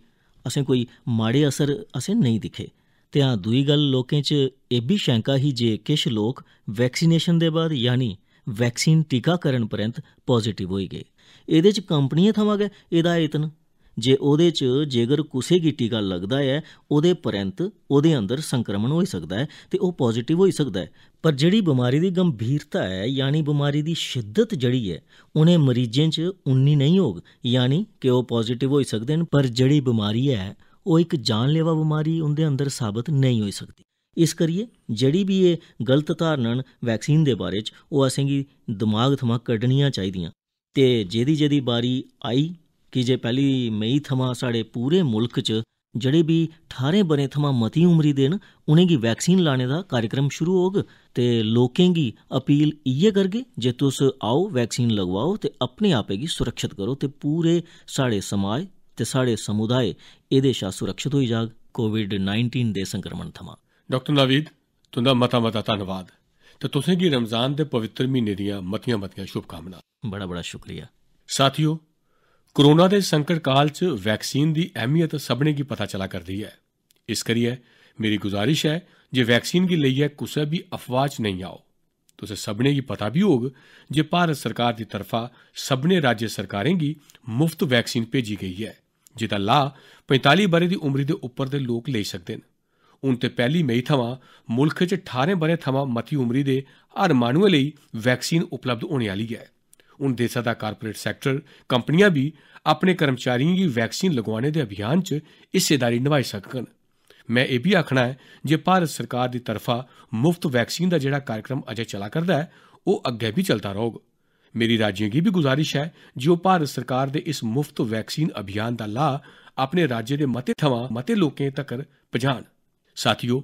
ਅਸੀਂ ਕੋਈ ਮਾੜੇ ਅਸਰ ਅਸੀਂ ਨਹੀਂ ਦਿਖੇ ਤੇ ਆ ਦੂਈ ਗੱਲ ਲੋਕਾਂ 'ਚ ਇਹ ਵੀ ਸ਼ੰਕਾ ਹੀ ਜੇ ਕਿਛ ਲੋਕ ਵੈਕਸੀਨੇਸ਼ਨ ਦੇ ਬਾਅਦ ਯਾਨੀ ਵੈਕਸੀਨ ਟੀਕਾਕਰਨ ਪ੍ਰੰਤ ਪੋਜ਼ਿਟਿਵ ਹੋਈ ਗਏ ਇਹਦੇ 'ਚ ਕੰਪਨੀਆਂ ਥਾਵਾਂ ਗਏ ਇਹਦਾ ਇਤਨ ਜੇ ਉਹਦੇ 'ਚ ਜੇਗਰ ਕਿਸੇ ਕੀ ਟੀਕਾ ਲੱਗਦਾ ਹੈ ਉਹਦੇ ਪਰੰਤ ਉਹਦੇ ਅੰਦਰ ਸੰਕਰਮਣ ਹੋ ਸਕਦਾ ਹੈ ਤੇ ਉਹ ਪੋਜ਼ਿਟਿਵ ਹੋ ਸਕਦਾ ਹੈ ਪਰ ਜਿਹੜੀ ਬਿਮਾਰੀ ਦੀ ਗੰਭੀਰਤਾ ਹੈ ਯਾਨੀ ਬਿਮਾਰੀ ਦੀ ਸ਼ਿੱਦਤ ਜਿਹੜੀ ਹੈ ਉਹਨੇ ਮਰੀਜ਼ਾਂ 'ਚ ਉਨੀ ਨਹੀਂ ਹੋਗ ਯਾਨੀ ਕਿ ਉਹ ਪੋਜ਼ਿਟਿਵ ਹੋ ਸਕਦੇ ਨੇ ਪਰ ਜਿਹੜੀ ਬਿਮਾਰੀ ਹੈ ਉਹ ਇੱਕ ਜਾਨਲੇਵਾ ਬਿਮਾਰੀ ਉਹਦੇ ਅੰਦਰ ਸਾਬਤ ਨਹੀਂ ਹੋ ਸਕਦੀ ਇਸ ਕਰੀਏ ਜਿਹੜੀ ਵੀ ਇਹ ਗਲਤ ਧਾਰਨਣ ਵੈਕਸੀਨ ਦੇ ਬਾਰੇ ਚ ਉਹ ਅਸਾਂ ਕੀ ਦਿਮਾਗ ਥਮਾ ਕੱਢਣੀਆਂ ਚਾਹੀਦੀਆਂ ਤੇ ਜਿਹਦੀ ਜਿਹਦੀ ਬਾਰੀ ਆਈ ਕਿ ਜੇ ਪਹਿਲੀ ਮਈ ਥਮਾਂ ਸਾਡੇ ਪੂਰੇ ਮੁਲਕ 'ਚ ਜਿਹੜੇ ਵੀ 18 ਬਰੇ ਥਮਾਂ ਮਤੀ ਉਮਰੀ ਦੇਣ ਉਹਨੇ ਦੀ ਵੈਕਸੀਨ ਲਾਣੇ ਦਾ ਕਾਰਜਕ੍ਰਮ ਸ਼ੁਰੂ ਹੋਗ ਤੇ ਲੋਕਾਂ ਲੋਕਾਂਗੀ ਅਪੀਲ ਇਹ ਕਰਗੇ ਜੇ ਤੁਸ ਆਓ ਵੈਕਸੀਨ ਲਗਵਾਓ ਤੇ ਆਪਣੇ ਆਪੇ ਆਪੇਗੀ ਸੁਰੱਖਿਤ ਕਰੋ ਤੇ ਪੂਰੇ ਸਾਡੇ ਸਮਾਜ ਤੇ ਸਾਡੇ ਸਮੁਦਾਇ ਇਹਦੇ ਸ਼ਾ ਸੁਰੱਖਿਤ ਹੋਈ ਜਾਗ ਕੋਵਿਡ-19 ਦੇ ਸੰਕਰਮਣ ਥਮਾਂ ਡਾਕਟਰ ਨਵੀਦ ਤੁੰਦਾ ਮਤਾ ਮਤਾ ਧੰਨਵਾਦ ਤੇ ਤੁਸੇ ਕੀ ਰਮਜ਼ਾਨ ਦੇ ਪਵਿੱਤਰ ਮਹੀਨੇ ਦੀਆਂ ਮਤੀਆਂ ਮਤੀਆਂ ਕਾਮਨਾ ਬੜਾ ਬੜਾ ਸ਼ੁਕਰੀਆ ਸਾਥੀਓ ਕੋਰੋਨਾ ਦੇ ਸੰਕਟ ਕਾਲ 'ਚ ਵੈਕਸੀਨ ਦੀ ਅਹਿਮੀਅਤ ਸਭਨੇ ਕੀ ਪਤਾ ਚਲਾ ਕਰਦੀ ਹੈ ਇਸ ਕਰੀਏ ਮੇਰੀ ਗੁਜ਼ਾਰਿਸ਼ ਹੈ ਜੇ ਵੈਕਸੀਨ ਕੀ ਲਈ ਹੈ ਕੁਸੇ ਵੀ ਅਫਵਾਹ 'ਚ ਨਹੀਂ ਆਓ ਤੁਸੀਂ ਸਭਨੇ ਕੀ ਪਤਾ ਵੀ ਹੋਗ ਜੇ ਭਾਰਤ ਸਰਕਾਰ ਦੀ ਤਰਫਾ ਸਭਨੇ ਰਾਜ ਸਰਕਾਰਾਂ ਕੀ ਮੁਫਤ ਵੈਕਸੀਨ ਭੇਜੀ ਗਈ ਹੈ ਜਿਹਦਾ ਲਾ 45 ਬਰੇ ਦੀ ਉਮਰ ਦੇ ਉੱਪਰ ਦੇ ਲੋਕ ਲੈ ਸਕਦੇ ਨੇ ਉਨ ਤੇ ਪਹਿਲੀ ਮਈ ਥਮਾਂ ਮੁਲਕ 'ਚ 18 ਬਰੇ ਥਮਾਂ ਮਤੀ ਉਮਰੀ ਦੇ ਹਰ ਮਾਨੂਏ ਲਈ ਵੈਕਸੀਨ ਉਪਲਬਧ ਹੋਣੇ ਵਾਲੀ ਹੈ उन ਦੇਸ਼ ਦਾ ਕਾਰਪੋਰੇਟ ਸੈਕਟਰ ਕੰਪਨੀਆਂ ਵੀ ਆਪਣੇ ਕਰਮਚਾਰੀਆਂ ਦੀ ਵੈਕਸੀਨ ਲਗਵਾਉਣ ਦੇ ਅਭਿਆਨ 'ਚ ਹਿੱਸੇਦਾਰੀ ਨਿਭਾਈ ਸਕਣ ਮੈਂ ਇਹ ਵੀ ਆਖਣਾ ਹੈ ਜੇ ਭਾਰਤ ਸਰਕਾਰ ਦੀ ਤਰਫਾ ਮੁਫਤ ਵੈਕਸੀਨ ਦਾ ਜਿਹੜਾ ਕਾਰਜਕ੍ਰਮ ਅਜੇ ਚਲਾ ਕਰਦਾ ਹੈ ਉਹ ਅੱਗੇ ਵੀ ਚਲਦਾ ਰਹੂਗਾ ਮੇਰੀ ਰਾਜਿਆਂ ਦੀ ਵੀ ਗੁਜ਼ਾਰਿਸ਼ ਹੈ ਜੇ ਉਹ ਭਾਰਤ ਸਰਕਾਰ ਦੇ ਇਸ ਮੁਫਤ ਵੈਕਸੀਨ ਅਭਿਆਨ ਦਾ ਲਾ ਆਪਣੇ ਰਾਜ ਦੇ ਮਤੇ ਥਵਾ ਮਤੇ ਲੋਕਾਂ ਤੱਕ ਪਹੁੰਚਾਣ ਸਾਥੀਓ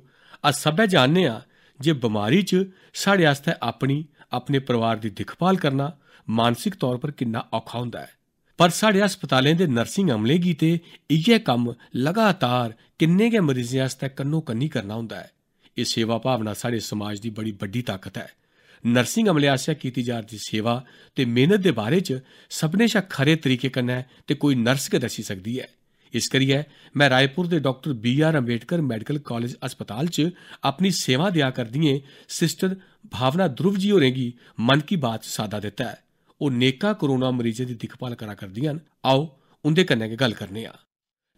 ਅਸ ਸਭੇ ਜਾਣਨੇ ਆ ਜੇ ਬਿਮਾਰੀ 'ਚ ਸਾਡੇ ਆਸਤੇ ਆਪਣੀ ਆਪਣੇ ਪਰਿਵਾਰ ਦੀ ਦੇਖਭਾਲ ਕਰਨਾ ਮਾਨਸਿਕ ਤੌਰ ਪਰ ਕਿੰਨਾ ਔਖਾ ਹੁੰਦਾ ਹੈ ਪਰ ਸਾਡੇ ਹਸਪਤਾਲਾਂ ਦੇ ਨਰਸਿੰਗ ਅਮਲੇ ਕੀਤੇ ਇਹ ਕੰਮ ਲਗਾਤਾਰ ਕਿੰਨੇ ਕੇ ਮਰੀਜ਼ਾਂ ਵਾਸਤੇ ਕੰਨੋ ਕੰਨੀ ਕਰਨਾ ਹੁੰਦਾ ਹੈ ਇਹ ਸੇਵਾ ਭਾਵਨਾ ਸਾਡੇ ਸਮਾਜ ਦੀ ਬੜੀ ਵੱਡੀ ਤਾਕਤ ਹੈ ਨਰਸਿੰਗ ਅਮਲੇ ਆਸਿਆ ਕੀਤੀ ਜਾ ਰਹੀ ਸੇਵਾ ਤੇ ਮਿਹਨਤ ਦੇ ਬਾਰੇ ਚ ਸਭਨੇ ਸ਼ਾ ਖਰੇ ਤਰੀਕੇ ਕਰਨਾ ਤੇ ਕੋਈ ਨਰਸ ਕੇ ਦੱਸੀ ਸਕਦੀ ਹੈ ਇਸ ਕਰੀਏ ਮੈਂ ਰਾਏਪੁਰ ਦੇ doctor B R Ambedkar medical college ਹਸਪਤਾਲ 'ਚ ਆਪਣੀ ਸੇਵਾ ਦਿਆ ਕਰਦੀਏ ਸਿਸਟਰ ਭਾਵਨਾ ਧਰੁਵ ਜੀ ਹੋਰੇਗੀ ਮਨ ਕੀ ਬਾਤ ਸਾਦਾ ਦਿੱਤਾ ਹੈ ਉਹ ਨੇਕਾ ਕਰੋਨਾ ਮਰੀਜ਼ਾਂ ਦੀ ਦਿੱਖਪਾਲ ਕਰਾ ਕਰਦੀਆਂ ਹਨ ਆਓ ਉਹਦੇ ਕੰਨੇ ਕੇ ਗੱਲ ਕਰਨੇ ਆ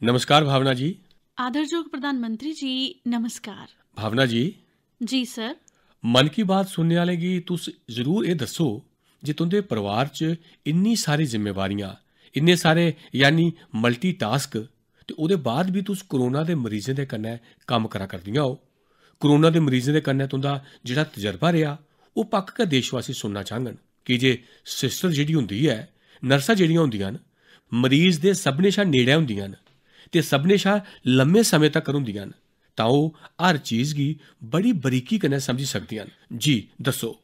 ਨਮਸਕਾਰ ਭਾਵਨਾ ਜੀ ਆਦਰਯੋਗ ਪ੍ਰਧਾਨ ਮੰਤਰੀ ਜੀ ਨਮਸਕਾਰ ਭਾਵਨਾ ਜੀ ਜੀ ਸਰ ਮਨ ਕੀ ਬਾਤ ਸੁਣਨੇ ਵਾਲੇ ਕੀ ਤੁਸੀਂ ਜ਼ਰੂਰ ਇਹ ਦੱਸੋ ਜੇ ਤੁਹਾਡੇ ਪਰਿਵਾਰ 'ਚ ਇੰਨੀ ਸਾਰੀ ਜ਼ਿੰਮੇਵਾਰੀਆਂ ਇੰਨੇ ਸਾਰੇ ਯਾਨੀ ਮਲਟੀ ਟਾਸਕ ਤੇ ਉਹਦੇ ਬਾਅਦ ਵੀ ਤੁਸੀਂ ਕਰੋਨਾ ਦੇ ਮਰੀਜ਼ਾਂ ਦੇ ਕੰਨੇ ਕੰਮ ਕਰਾ ਕਰਦੀਆਂ ਹੋ ਕਰੋਨਾ ਦੇ ਮਰੀਜ਼ਾਂ ਦੇ ਕੰਨੇ ਤੁੰਦਾ ਜਿਹੜਾ ਤਜਰਬਾ ਰਿਹਾ ਉਹ ਪੱਕਾ ਦੇਸ਼ਵਾਸੀ ਸੁਣਨਾ ਚਾਹਣਗੇ ਕਿ ਜੇ ਸਿਸਟਰ ਜਿਹੜੀ ਹੁੰਦੀ ਹੈ ਨਰਸਾਂ ਜਿਹੜੀਆਂ ਹੁੰਦੀਆਂ ਹਨ ਮਰੀਜ਼ ਦੇ ਸਭਨੇਸ਼ਾ ਨੇੜੇ ਹੁੰਦੀਆਂ ਹਨ ਤੇ ਸਭਨੇਸ਼ਾ ਲੰਮੇ ਸਮੇਂ ਤੱਕ ਹੁੰਦੀਆਂ ਹਨ ਤਾਂ ਉਹ ਹਰ ਚੀਜ਼ ਦੀ ਬੜੀ ਬਰੀਕੀ ਕਨੇ ਸਮਝ ਸਕਦੀਆਂ ਹਨ ਜੀ ਦੱਸੋ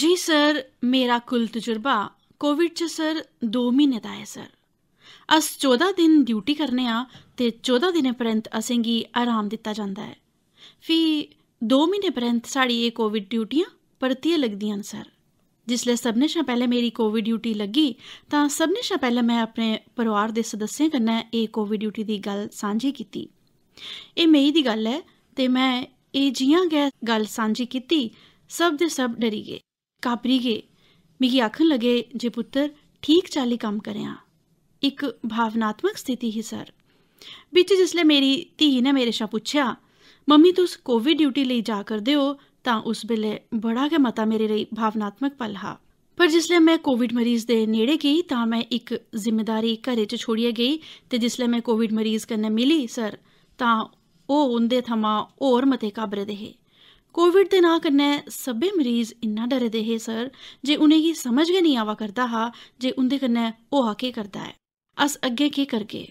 ਜੀ ਸਰ ਮੇਰਾ ਕੁੱਲ ਤਜਰਬਾ ਕੋਵਿਡ ਚ ਸਰ 2 ਮਹੀਨੇ ਦਾ ਹੈ ਸਰ ਅਸ 14 ਦਿਨ ਡਿਊਟੀ ਕਰਨੇ ਆ ਤੇ 14 ਦਿਨੇ ਪਰੰਤ ਅਸੇਂਗੀ ਆਰਾਮ ਦਿੱਤਾ ਜਾਂਦਾ ਹੈ ਫੀ 2 ਮਹੀਨੇ ਪਰੰਤ ਸਾਡੀ ਇਹ ਕੋਵਿਡ ਡਿਊਟੀਆਂ ਪਰਤੀਆਂ ਲੱਗਦੀਆਂ ਸਰ ਜਿਸ ਲਈ ਸਭਨੇ ਸ਼ਾ ਪਹਿਲੇ ਮੇਰੀ ਕੋਵਿਡ ਡਿਊਟੀ ਲੱਗੀ ਤਾਂ ਸਭਨੇ ਸ਼ਾ ਪਹਿਲੇ ਮੈਂ ਆਪਣੇ ਪਰਿਵਾਰ ਦੇ ਸਦੱਸਿਆਂ ਕੰਨਾਂ ਇਹ ਕੋਵਿਡ ਡਿਊਟੀ ਦੀ ਗੱਲ ਸਾਂਝੀ ਕੀਤੀ ਇਹ ਮੇਰੀ ਦੀ ਗੱਲ ਹੈ ਤੇ ਮੈਂ ਇਹ ਜੀਆਂ ਗਏ ਗੱਲ ਸਾਂਝੀ ਕੀਤੀ ਸਭ ਦੇ ਸਭ ਡਰੀ ਗਏ ਕਾਪਰੀ ਗਏ ਮਿਗੀ ਆਖਣ ਲਗੇ ਜੇ ਪੁੱਤਰ ਠੀਕ ਚਾਲੀ ਕੰਮ ਕਰਿਆ ਇੱਕ ਭਾਵਨਾਤਮਕ ਸਥਿਤੀ ਹੀ ਸਰ ਵਿੱਚ ਜਿਸ ਲਈ ਮੇਰੀ ਧੀ ਨੇ ਮੇਰੇ ਸ਼ਾ ਪੁੱਛਿਆ ਮੰਮੀ ਤੁਸੀਂ ਕੋਵਿਡ ਡਿਊਟੀ ਲਈ ਜਾ ਕਰਦੇ ਹੋ ਤਾਂ ਉਸ ਵੇਲੇ ਬੜਾ ਕਿ ਮਤਾ ਮੇਰੇ ਲਈ ਭਾਵਨਾਤਮਕ ਪਲ ਹਾ ਪਰ ਜਿਸਲੇ ਮੈਂ ਕੋਵਿਡ ਮਰੀਜ਼ ਦੇ ਨੇੜੇ ਗਈ ਤਾਂ ਮੈਂ ਇੱਕ ਜ਼ਿੰਮੇਵਾਰੀ ਘਰੇ 'ਚ ਛੋੜੀ ਗਈ ਤੇ ਜਿਸਲੇ ਮੈਂ ਕੋਵਿਡ ਮਰੀਜ਼ ਕਨੇ ਮਿਲੀ ਸਰ ਤਾਂ ਉਹ ਉਹਦੇ ਥਮਾ ਹੋਰ ਮਤੇ ਕਾਬਰੇ ਦੇ ਹੈ कोविड ਦੇ ਨਾ ਕਰਨੇ ਸਭੇ ਮਰੀਜ਼ ਇੰਨਾ ਡਰਦੇ ਹੈ ਸਰ ਜੇ ਉਹਨੇ ਕੀ ਸਮਝ ਕੇ ਨਹੀਂ ਆਵਾ ਕਰਦਾ ਹਾ ਜੇ ਉਹਦੇ ਕਰਨੇ ਉਹ ਹਾਕੇ ਕਰਦਾ ਹੈ ਅਸ ਅੱਗੇ ਕੀ ਕਰਗੇ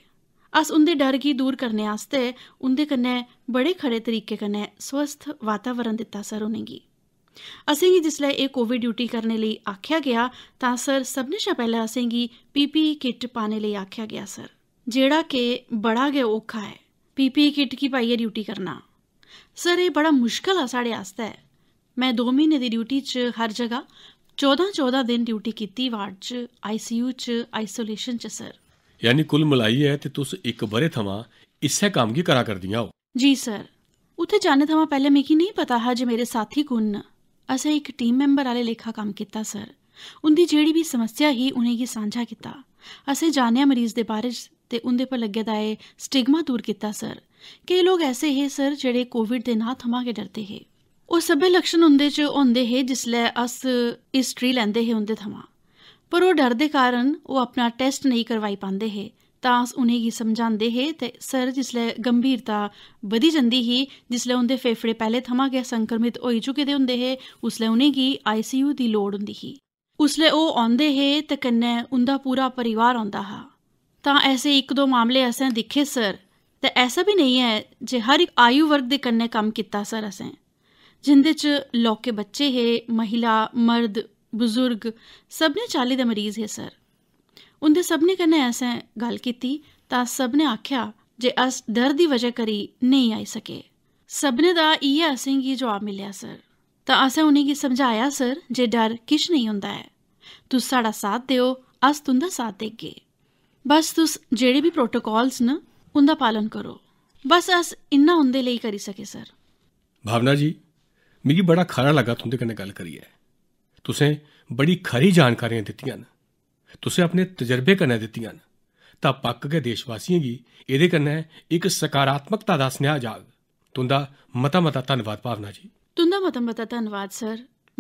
अस उं'दे डर गी दूर करने आस्तै उं'दे कन्नै बड़े खरे तरीके कन्नै स्वस्थ वातावरण दित्ता सर उ'नेंगी असेंगी जिसलै एह् कोविड ड्यूटी करने लेई आखेआ गेआ तां सर सभनें शा पैह्लें असेंगी पीपीई किट पाने लेई आखेआ गेआ सर जेह्ड़ा के बड़ा गै औखा ऐ पीपीई किट गी पाइयै ड्यूटी करना सर एह् बड़ा मुश्कल ऐ साढ़े आस्तै में दो म्हीने दी ड्यूटी च हर जगह चौदां चौदां दिन ड्यूटी कीती वार्ड च आईसीयू च आइसोलेशन च सर ਯਾਨੀ ਕੁੱਲ ਹੈ ਤੇ ਤੁਸੀਂ ਇੱਕ ਬਰੇ ਥਮਾ ਇਸੇ ਕੰਮ ਕੀ ਕਰਾ ਕਰਦੀਆਂ ਹੋ ਜੀ ਸਰ ਉਥੇ ਜਾਣੇ ਥਮਾ ਪਹਿਲੇ ਮੈਂ ਨਹੀਂ ਪਤਾ ਹਾ ਜੇ ਮੇਰੇ ਸਾਥੀ ਕੁੰਨ ਅਸੇ ਇੱਕ ਟੀਮ ਮੈਂਬਰ ਵਾਲੇ ਲੇਖਾ ਕੰਮ ਕੀਤਾ ਸਰ ਉਹਦੀ ਜਿਹੜੀ ਵੀ ਸਮੱਸਿਆ ਹੀ ਉਹਨੇ ਕੀ ਸਾਂਝਾ ਕੀਤਾ ਅਸੇ ਜਾਣਿਆ ਮਰੀਜ਼ ਦੇ ਬਾਰੇ ਤੇ ਉਹਦੇ ਪਰ ਲੱਗੇ ਦਾ ਸਟਿਗਮਾ ਦੂਰ ਕੀਤਾ ਸਰ ਕਿ ਲੋਕ ਐਸੇ ਹੈ ਸਰ ਜਿਹੜੇ ਕੋਵਿਡ ਦੇ ਨਾਲ ਥਮਾ ਕੇ ਡਰਦੇ ਹੈ ਉਹ ਸਭੇ ਲੱਛਣ ਹੁੰਦੇ ਚ ਹੁੰਦੇ ਹੈ ਜਿਸ ਲੈ ਅਸ ਇਸਟਰੀ ਲੈਂਦੇ ਹੈ ਉਹਦੇ ਥਮਾ ਪਰ ਉਹ ਡਰ ਦੇ ਕਾਰਨ ਉਹ ਆਪਣਾ ਟੈਸਟ ਨਹੀਂ ਕਰਵਾਈ ਪਾਉਂਦੇ ਹੈ ਤਾਂ ਉਹਨੇ ਹੀ ਸਮਝਾਉਂਦੇ ਹੈ ਤੇ ਸਰ ਜਿਸਲੇ ਗੰਭੀਰਤਾ ਵਧੀ ਜਾਂਦੀ ਹੀ ਜਿਸਲੇ ਉਹਦੇ ਫੇਫੜੇ ਪਹਿਲੇ ਥਮਾ ਗਏ ਸੰਕਰਮਿਤ ਹੋਈ ਚੁੱਕੇ ਦੇ ਹੁੰਦੇ ਹੈ ਉਸਲੇ ਉਹਨੇ ਹੀ ਆਈਸੀਯੂ ਦੀ ਲੋੜ ਹੁੰਦੀ ਹੀ ਉਸਲੇ ਉਹ ਆਉਂਦੇ ਹੈ ਤੇ ਕੰਨੇ ਉਹਦਾ ਪੂਰਾ ਪਰਿਵਾਰ ਆਉਂਦਾ ਹਾ ਤਾਂ ਐਸੇ ਇੱਕ ਦੋ ਮਾਮਲੇ ਅਸਾਂ ਦਿਖੇ ਸਰ ਤੇ ਐਸਾ ਵੀ ਨਹੀਂ ਹੈ ਜੇ ਹਰ ਇੱਕ ਆਯੂ ਵਰਗ ਦੇ ਕੰਨੇ ਕੰਮ ਕੀਤਾ ਸਰ ਅਸਾਂ ਜਿੰਦੇ ਚ ਲੋਕੇ ਬੱਚੇ ਹੈ ਮਹਿਲਾ ਮਰਦ ਬਜ਼ੁਰਗ ਸਭ ਨੇ ਚਾਲੀ ਦੇ ਮਰੀਜ਼ ਹੈ ਸਰ ਉਹਦੇ ਸਭ ਨੇ ਐਸਾ ਗੱਲ ਕੀਤੀ ਤਾਂ ਸਭ ਨੇ ਆਖਿਆ ਜੇ ਅਸ ਡਰ ਦੀ ਵਜ੍ਹਾ ਕਰੀ ਨਹੀਂ ਆਈ ਸਕੇ ਸਭ ਨੇ ਦਾ ਇਹ ਕੀ ਜਵਾਬ ਮਿਲਿਆ ਸਰ ਤਾਂ ਅਸਾਂ ਉਹਨੇ ਕੀ ਸਮਝਾਇਆ ਸਰ ਜੇ ਡਰ ਕਿਛ ਨਹੀਂ ਹੁੰਦਾ ਹੈ ਤੂੰ ਸਾਡਾ ਸਾਥ ਦਿਓ ਅਸ ਤੁੰਦਾ ਸਾਥ ਦੇਗੇ ਬਸ ਤੁਸ ਜਿਹੜੇ ਵੀ ਪ੍ਰੋਟੋਕਾਲਸ ਨ ਉਹਦਾ ਪਾਲਨ ਕਰੋ ਬਸ ਅਸ ਇੰਨਾ ਹੁੰਦੇ ਲਈ ਕਰੀ ਸਕੇ ਸਰ ਭਾਵਨਾ ਜੀ ਮੈਨੂੰ ਬੜਾ ਖਾਰਾ ਲੱਗਾ ਤੁੰਦੇ ਕਨੇ ਗੱਲ ਕਰੀ ਹੈ ਤੁਸੀਂ ਬੜੀ ਖਰੀ ਜਾਣਕਾਰੀਆਂ ਦਿੱਤੀਆਂ ਨੇ ਤੁਸੀਂ ਆਪਣੇ ਤਜਰਬੇ ਕਰਨੇ ਦਿੱਤੀਆਂ ਨੇ ਤਾਂ ਪੱਕ ਕੇ ਦੇਸ਼ ਵਾਸੀਆਂ ਦੀ ਇਹਦੇ ਕੰਨੇ ਇੱਕ ਸਕਾਰਾਤਮਕਤਾ ਦਾ ਸੁਨੇਹਾ ਜਾਗ ਤੁੰਦਾ ਮਤਾ ਮਤਾ ਧੰਨਵਾਦ ਭਾਵਨਾ ਜੀ ਤੁੰਦਾ ਮਤਾ ਮਤਾ ਧੰਨਵਾਦ ਸਰ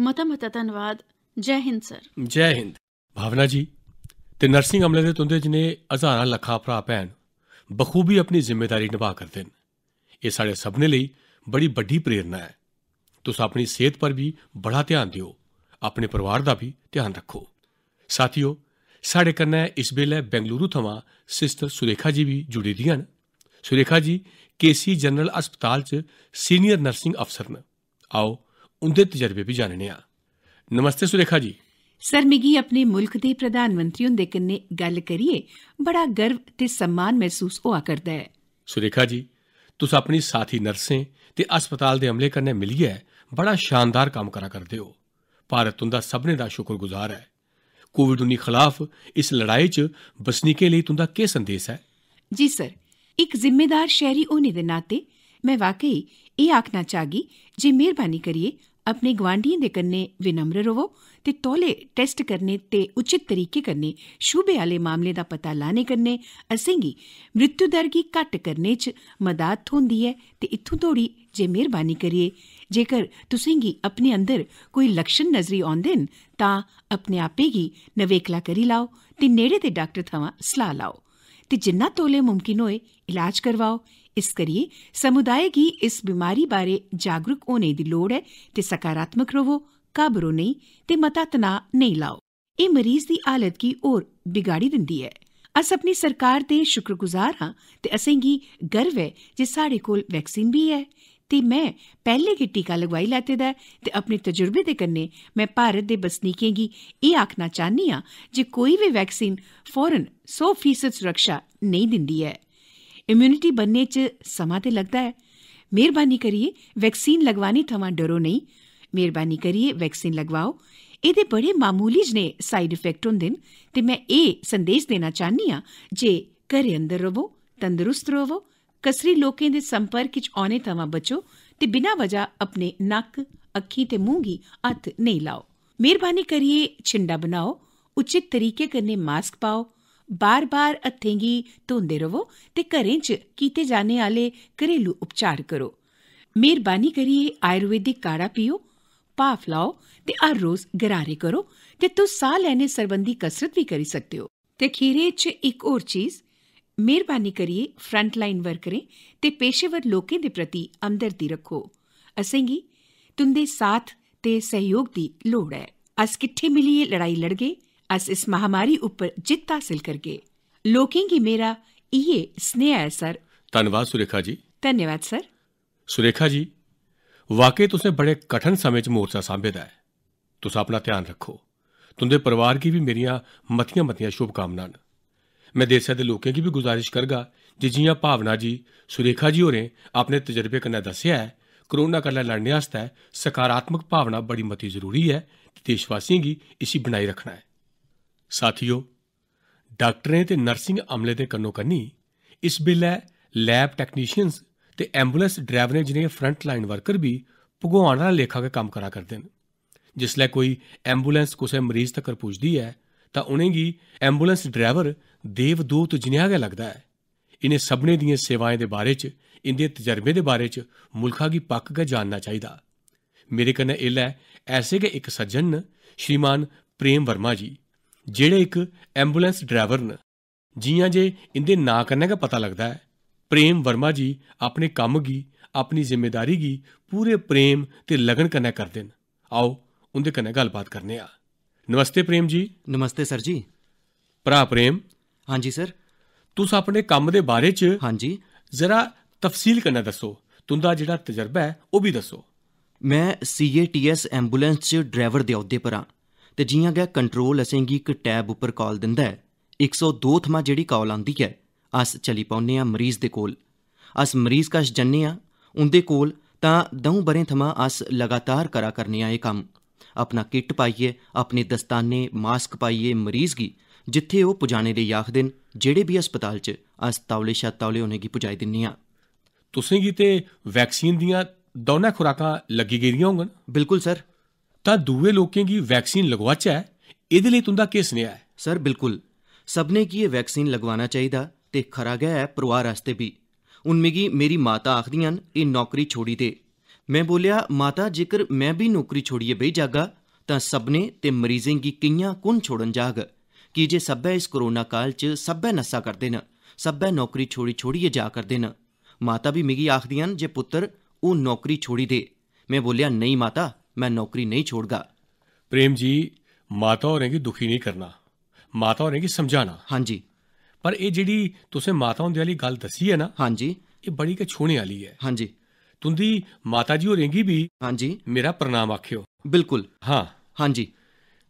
ਮਤਾ ਮਤਾ ਧੰਨਵਾਦ ਜੈ ਹਿੰਦ ਸਰ ਜੈ ਹਿੰਦ ਭਾਵਨਾ ਜੀ ਤੇ ਨਰਸਿੰਗ ਅਮਲੇ ਦੇ ਤੁੰਦੇ ਜਨੇ ਹਜ਼ਾਰਾਂ ਲੱਖਾਂ ਭਰਾ ਭੈਣ ਬਖੂਬੀ ਆਪਣੀ ਜ਼ਿੰਮੇਵਾਰੀ ਨਿਭਾ ਕਰਦੇ ਨੇ ਇਹ ਸਾਡੇ ਸਭ ਨੇ ਲਈ ਬੜੀ ਵੱਡੀ ਪ੍ਰੇਰਣਾ ਹੈ ਤੁਸੀਂ ਆਪਣੀ ਸਿਹਤ ਪਰ ਵੀ ਬੜਾ ਧਿਆਨ ਦਿਓ ਆਪਣੇ ਪਰਿਵਾਰ ਦਾ ਵੀ ਧਿਆਨ ਰੱਖੋ ਸਾਥੀਓ ਸਾਡੇ ਕਨੇ ਇਸ ਵੇਲੇ ਬੈਂਗਲੁਰੂ ਥਵਾ ਸਿਸਟਰ ਸੁਰੇਖਾ ਜੀ ਵੀ ਜੁੜੀ ਦੀਆਂ ਹਨ ਸੁਰੇਖਾ ਜੀ ਕੇਸੀ ਜਨਰਲ ਹਸਪਤਾਲ 'ਚ ਸੀਨੀਅਰ ਨਰਸਿੰਗ ਅਫਸਰ ਨੇ ਆਓ ਉਹਦੇ ਤਜਰਬੇ ਵੀ ਜਾਣਨੇ ਆ ਨਮਸਤੇ ਸੁਰੇਖਾ ਜੀ ਸਰ ਮਿਗੀ ਆਪਣੇ ਮੁਲਕ ਦੇ ਪ੍ਰਧਾਨ ਮੰਤਰੀ ਹੁੰਦੇ ਕਿੰਨੇ ਗੱਲ ਕਰੀਏ ਬੜਾ ਗਰਵ ਤੇ ਸਨਮਾਨ ਮਹਿਸੂਸ ਹੋਆ ਕਰਦਾ ਹੈ ਸੁਰੇਖਾ ਜੀ ਤੁਸੀਂ ਆਪਣੀ ਸਾਥੀ ਨਰਸੇ ਤੇ ਹਸਪਤਾਲ ਦੇ ਅਮਲੇ ਕਰਨੇ ਮਿਲੀ ਹੈ ਬੜਾ ਸ਼ਾਨਦਾਰ ਕੰਮ ਕਰਾ ਕਰਦੇ ਹੋ ਭਾਰਤ ਤੁੰਦਾ ਸਭਨੇ ਦਾ ਸ਼ੁਕਰਗੁਜ਼ਾਰ ਹੈ ਕੋਵਿਡ-19 ਖਿਲਾਫ ਇਸ ਲੜਾਈ 'ਚ ਬਸਨੀਕੇ ਲਈ ਤੁੰਦਾ ਕੀ ਸੰਦੇਸ਼ ਹੈ ਜੀ ਸਰ ਇੱਕ ਜ਼ਿੰਮੇਦਾਰ ਸ਼ਹਿਰੀ ਹੋਣੇ ਦੇ ਨਾਤੇ ਮੈਂ ਵਾਕਈ ਇਹ ਆਖਣਾ ਚਾਹਗੀ ਜੇ ਮਿਹਰਬਾਨੀ ਕਰੀਏ ਆਪਣੇ ਗਵਾਂਢੀਆਂ ਦੇ ਕੰਨੇ ਵਿਨਮਰ ਰਹੋ ਤੇ ਤੋਲੇ ਟੈਸਟ ਕਰਨੇ ਤੇ ਉਚਿਤ ਤਰੀਕੇ ਕਰਨੇ ਸ਼ੂਬੇ ਵਾਲੇ ਮਾਮਲੇ ਦਾ ਪਤਾ ਲਾਣੇ ਕਰਨੇ ਅਸੇਂਗੀ ਮ੍ਰਿਤੂ ਦਰ ਕੀ ਘਟ ਕਰਨੇ ਚ ਮਦਦ ਹੁੰਦੀ ਹੈ ਤੇ ਇਥੋਂ ਥੋੜੀ ਜੇ ਮਿਹਰਬਾਨੀ ਕਰੀਏ ਜੇਕਰ ਤੁਸੀਂ ਗੀ ਆਪਣੇ ਅੰਦਰ ਕੋਈ ਲੱਛਣ ਨਜ਼ਰੀ ਆਉਂਦੇ ਨੇ ਤਾਂ ਆਪਣੇ ਆਪੇ ਹੀ ਨਵੇਕਲਾ ਕਰੀ ਲਾਓ ਤੇ ਨੇੜੇ ਦੇ ਡਾਕਟਰ ਥਾਵਾਂ ਸਲਾਹ ਲਾਓ ਤੇ ਜਿੰਨਾ ਤੋਲੇ ਮੁਮਕਿਨ ਹੋਏ ਇਲਾਜ ਕਰਵਾਓ ਇਸ ਕਰੀਏ ਸਮੁਦਾਇ ਕੀ ਇਸ ਬਿਮਾਰੀ ਬਾਰੇ ਜਾਗਰੂਕ ਹੋਣੇ ਦੀ ਲੋੜ ਹੈ ਤੇ ਸਕਾਰਾਤਮਕ ਰਹੋ ਕਾਬਰੋ ਨਹੀਂ ਤੇ ਮਤਾ ਨਹੀਂ ਲਾਓ ਇਹ ਮਰੀਜ਼ ਦੀ ਹਾਲਤ ਕੀ ਔਰ ਵਿਗਾੜੀ ਦਿੰਦੀ ਹੈ ਅਸ ਆਪਣੀ ਸਰਕਾਰ ਤੇ ਸ਼ੁਕਰਗੁਜ਼ਾਰ ਹਾਂ ਤੇ ਅਸੇਂਗੀ ਗਰਵ ਹੈ ਜੇ ਸਾਡੇ ਕੋਲ ਵੈਕਸੀਨ ਵੀ ਹੈ ਤੇ ਮੈਂ ਪਹਿਲੇ ਹੀ ਟੀਕਾ ਲਗਵਾਈ ਲੈਤੇ ਦਾ ਤੇ ਆਪਣੇ ਤਜਰਬੇ ਦੇ ਕੰਨੇ ਮੈਂ ਭਾਰਤ ਦੇ ਬਸਨੀਕੀਆਂ ਦੀ ਇਹ ਆਖਣਾ ਚਾਹਨੀ ਆ ਜੇ ਕੋਈ ਵੀ ਵੈਕਸੀਨ ਫੌਰਨ 100% ਸੁਰੱਖਿਆ ਨਹੀਂ ਦਿੰਦੀ ਹੈ ਇਮਿਊਨਿਟੀ ਬਣਨੇ 'ਚ ਸਮਾਂ ਤੇ ਲੱਗਦਾ ਹੈ ਮਿਹਰਬਾਨੀ ਕਰੀਏ ਵੈਕਸੀਨ ਲਗਵਾਣੀ ਥਵਾ ਡਰੋ ਨਹੀਂ ਮਿਹਰਬਾਨੀ ਕਰੀਏ ਵੈਕਸੀਨ ਲਗਵਾਓ ਇਹਦੇ ਬੜੇ ਮਾਮੂਲੀ ਜਨੇ ਸਾਈਡ ਇਫੈਕਟ ਹੁੰਦੇ ਨੇ ਤੇ ਮੈਂ ਇਹ ਸੰਦੇਸ਼ ਦੇਣਾ ਚਾਹਨੀ ਆ ਜੇ ਘਰੇ ਅੰਦਰ ਰਹੋ ਤੰਦਰੁਸਤ ਰਹੋ ਕਸਰੀ ਲੋਕਾਂ ਦੇ ਸੰਪਰਕ ਵਿੱਚ ਆਉਣੇ ਤੋਂ ਬਚੋ ਤੇ ਬਿਨਾਂ ਵਜ੍ਹਾ ਆਪਣੇ ਨੱਕ ਅੱਖੀ ਤੇ ਮੂੰਹ ਦੀ ਹੱਥ ਨਹੀਂ ਲਾਓ ਮਿਹਰਬਾਨੀ ਕਰੀਏ ਛਿੰਡਾ ਬਣਾਓ ਉਚਿਤ ਤਰੀਕੇ ਕਰਨੇ ਮਾਸਕ ਪਾਓ ਬਾਰ-ਬਾਰ ਅਥੇਂਗੀ ਧੁੰਦੇ ਰਵੋ ਤੇ ਘਰੇ 'ਚ ਕੀਤੇ ਜਾਣੇ ਵਾਲੇ ਘਰੇਲੂ ਉਪਚਾਰ ਕਰੋ ਮਿਹਰਬਾਨੀ ਕਰੀਏ ਆਯੁਰਵੈਦਿਕ ਕਾੜਾ ਪੀਓ ਪਾਫ ਲਾਓ ਤੇ ਹਰ ਰੋਜ਼ ਗਰਾਰੇ ਕਰੋ ਤੇ ਤੁਸੀਂ ਸਾਹ ਲੈਣੇ ਸੰਬੰਧੀ ਕਸਰਤ ਵੀ ਕਰ ਸਕਦੇ ਹੋ ਤੇ ਖੀਰੇ 'ਚ ਇੱਕ ਹੋਰ ਚੀਜ਼ ਮਿਹਰਬਾਨੀ ਕਰੀਏ ਫਰੰਟ ਲਾਈਨ ਵਰਕਰੇ ਤੇ ਪੇਸ਼ੇਵਰ ਲੋਕਾਂ ਦੇ ਪ੍ਰਤੀ ਹਮਦਰਦੀ ਰੱਖੋ ਅਸੇਂਗੀ ਤੁੰਦੇ ਸਾਥ ਤੇ ਸਹਿਯੋਗ ਦੀ ਲੋੜ ਹੈ ਅਸ ਕਿੱਥੇ ਮਿਲੀਏ ਲੜਾਈ ਲੜਗੇ ਅਸ ਇਸ ਮਹਾਮਾਰੀ ਉੱਪਰ ਜਿੱਤ ਹਾਸਲ ਕਰਗੇ ਲੋਕਾਂ ਕੀ ਮੇਰਾ ਇਹ ਸਨੇਹ ਹੈ ਸਰ ਧੰਨਵਾਦ ਸੁਰੇਖਾ ਜੀ ਧੰਨਵਾਦ ਸਰ ਸੁਰੇਖਾ ਜੀ ਵਾਕਈ ਤੁਸੀਂ ਬੜੇ ਕਠਨ ਸਮੇਂ 'ਚ ਮੋਰਚਾ ਸੰਭੇਦਾ ਹੈ ਤੁਸੀਂ ਆਪਣਾ ਧਿਆਨ ਰੱਖੋ ਤੁੰਦੇ ਪਰਿਵਾਰ ਕੀ ਵੀ ਮੇਰੀਆਂ ਮਤੀਆਂ ਮਤੀਆਂ ਸ਼ੁਭ ਕਾਮਨਾਵਾਂ ਮੈਂ ਦੇਸਾ ਦੇ ਲੋਕਾਂ ਕੀ ਵੀ ਗੁਜ਼ਾਰਿਸ਼ ਕਰਗਾ ਜੀਆਂ ਭਾਵਨਾ ਜੀ ਸੁਰੇਖਾ ਜੀ ਹੋਰੇ ਆਪਣੇ ਤਜਰਬੇ ਕੰਨਾ ਦੱਸਿਆ ਹੈ ਕਰੋਨਾ ਕੱਲਾ ਲੜਨ ਵਾਸਤੇ ਸਕਾਰਾਤਮਕ ਭਾਵਨਾ ਬੜੀ ਮਤੀ ਜ਼ਰੂਰੀ ਹੈ ਤੇ ਦੇਸ਼ ਵਾਸੀਆਂ ਦੀ ਇਸੀ ਬਣਾਈ ਰੱਖਣਾ ਹੈ ਸਾਥੀਓ ਡਾਕਟਰਾਂ ਤੇ ਨਰਸਿੰਗ ਅਮਲੇ ਦੇ ਕੰਨੋ ਕੰਨੀ ਇਸ ਬਿਲੇ ਲੈਬ ਟੈਕਨੀਸ਼ੀਅਨਸ ਤੇ ਐਂਬੂਲੈਂਸ ਡਰਾਈਵਰ ਜਿਹੜੇ ਫਰੰਟ ਲਾਈਨ ਵਰਕਰ ਵੀ ਭਗਵਾਨ ਨਾਲ ਲੇਖਾ ਕੇ ਕੰਮ ਕਰਾ ਕਰਦੇ ਨੇ ਜਿਸ ਲਈ ਕੋਈ ਐਂਬੂਲੈਂਸ ਕੋਸੇ ਮਰੀਜ਼ ਤੱਕ ਪਹੁੰਚਦੀ ਹੈ ਤਾਂ ਉਹਨੇ ਕੀ ਐਂਬੂਲੈਂਸ ਡਰਾਈਵਰ ਦੇਵਦੂਤ ਜਿਨਿਆ ਗਿਆ ਲੱਗਦਾ ਹੈ ਇਹਨੇ ਸਭਨੇ ਦੀਆਂ ਸੇਵਾਵਾਂ ਦੇ ਬਾਰੇ ਚ ਇਹਦੇ ਤਜਰਬੇ ਦੇ ਬਾਰੇ ਚ ਮੁਲਖਾ ਦੀ ਪੱਕ ਕਾ ਜਾਨਣਾ ਚਾਹੀਦਾ ਮੇਰੇ ਕਨੇ ਇਹ ਲੈ ਐਸੇ ਕੇ ਇੱਕ ਸੱਜਣ ਨ ਸ਼੍ਰੀਮਾਨ ਪ੍ਰੇਮ ਵਰਮਾ ਜੀ ਜਿਹੜੇ ਇੱਕ ਐਂਬੂਲੈਂਸ ਡਰਾਈਵਰ ਨ ਜੀਆਂ ਜੇ ਇਹਦੇ ਨਾਂ ਕਰਨੇ ਦਾ ਪਤਾ ਲੱਗਦਾ ਹੈ ਪ੍ਰੇਮ ਵਰਮਾ ਜੀ ਆਪਣੇ ਕੰਮ ਦੀ ਆਪਣੀ ਜ਼ਿੰਮੇਵਾਰੀ ਦੀ ਪੂਰੇ ਪ੍ਰੇਮ ਤੇ ਲਗਨ ਕਰਨਾ ਕਰਦੇ ਨ ਆਓ ਉਹਦੇ ਕਨੇ ਗੱਲਬਾਤ ਕਰਨੇ ਆ ਨਮਸਤੇ ਪ੍ਰੇਮ ਜੀ ਨਮਸਤੇ ਸਰ ਜੀ ਭਰਾ ਪ੍ਰੇਮ ਹਾਂਜੀ ਸਰ ਤੁਸੀਂ ਆਪਣੇ ਕੰਮ ਦੇ ਬਾਰੇ 'ਚ ਹਾਂਜੀ ਜ਼ਰਾ ਤਫਸੀਲ ਕਰਨਾ ਦੱਸੋ ਤੁੰਦਾ ਜਿਹੜਾ ਤਜਰਬਾ ਹੈ ਉਹ ਵੀ ਦੱਸੋ ਮੈਂ ਸੀਏਟੀਐਸ ਐਂਬੂਲੈਂਸ 'ਚ ਡਰਾਈਵਰ ਦੇ ਅਹੁਦੇ ਪਰ ਆ ਤੇ ਜੀਆਂ ਗਿਆ ਕੰਟਰੋਲ ਅਸੇਂਗੀ ਇੱਕ ਟੈਬ ਉੱਪਰ ਕਾਲ ਦਿੰਦਾ ਹੈ 102 ਥਮਾ ਜਿਹੜੀ ਕਾਲ ਆਂਦੀ ਹੈ ਅਸ ਚਲੀ ਪਾਉਨੇ ਆ ਮਰੀਜ਼ ਦੇ ਕੋਲ ਅਸ ਮਰੀਜ਼ ਕਾਸ ਜੰਨੇ ਆ ਉਹਦੇ ਕੋਲ ਤਾਂ ਦਉ ਬਰੇ ਥਮਾ ਅਸ ਲਗਾਤਾਰ ਕਰਾ ਕਰਨੇ ਆ ਇਹ ਕੰਮ ਆਪਣਾ ਕਿੱਟ ਪਾਈਏ ਆਪਣੇ ਦਸਤਾਨੇ ਮਾਸਕ ਪਾਈਏ ਮਰੀਜ਼ ਕੀ ਜਿੱਥੇ ਉਹ ਪੁਜਾਣੇ लेई आखदे न ਜਿਹੜੇ ਵੀ ਹਸਪਤਾਲ 'ਚ अस तौले शा तौले उनेंगी पुजाई दिन्ने आं ਤੁਸੀਂਗੀ ਤੇ ਵੈਕਸੀਨ ਦੀਆਂ ਦੋਨਾਂ ਖੁਰਾਕਾਂ ਲੱਗੀ ਗਈਆਂ ਹੋਣਗੀਆਂ ਬਿਲਕੁਲ ਸਰ ਤਾਂ ਦੂਏ ਲੋਕਾਂ ਕੀ ਵੈਕਸੀਨ ਲਗਵਾਚਾ ਇਹਦੇ ਲਈ ਤੁੰਦਾ ਕੇਸ ਨਿਆ ਹੈ ਸਰ ਬਿਲਕੁਲ ਸਭ ਨੇ ਕੀ ਇਹ ਵੈਕਸੀਨ ਲਗਵਾਣਾ ਚਾਹੀਦਾ ਤੇ ਖਰਾ ਗਿਆ ਹੈ ਪਰਿਵਾਰ ਵਾਸਤੇ ਵੀ ਹੁਣ ਮਿਗੀ ਮੇਰੀ ਮਾਤਾ ਆਖਦੀਆਂ ਇਹ ਨੌਕਰੀ ਛੋੜੀ ਦੇ ਮੈਂ ਬੋਲਿਆ ਮਾਤਾ ਜੇਕਰ ਮੈਂ ਵੀ ਨੌਕਰੀ ਛੋੜੀਏ ਬਈ ਜਾਗਾ ਤਾਂ ਸਭ ਨੇ ਤੇ ਮਰੀਜ਼ਾਂ ਕੀ ਕਿੰਨਾ ਕੁਨ ਛੋੜਨ ਜਾਗ कीजे सब्बै इस कोरोना काल च सब्बै नस्सा करदे न सब्बै नौकरी छोड़ी छोड़ियै जा करदे न माता बी मिगी आखदियां न जे पुत्तर हून नौकरी छोड़ी दे में बोल्लेआ नेईं माता मैं नौकरी नेईं छोड़गा प्रेम जी माता होरें गी दुखी नेईं करना माता होरें गी समझाना हां जी पर एह् जेह्ड़ी तुसें माता हुंदे आह्ली गल्ल दस्सी ऐ ना हां जी एह् बड़ी गै छूने आह्ली ऐ हां जी तुंदी माता जी होरें गी बी हां जी मेरा प्रणाम आखेओ बिल्कुल हां हां जी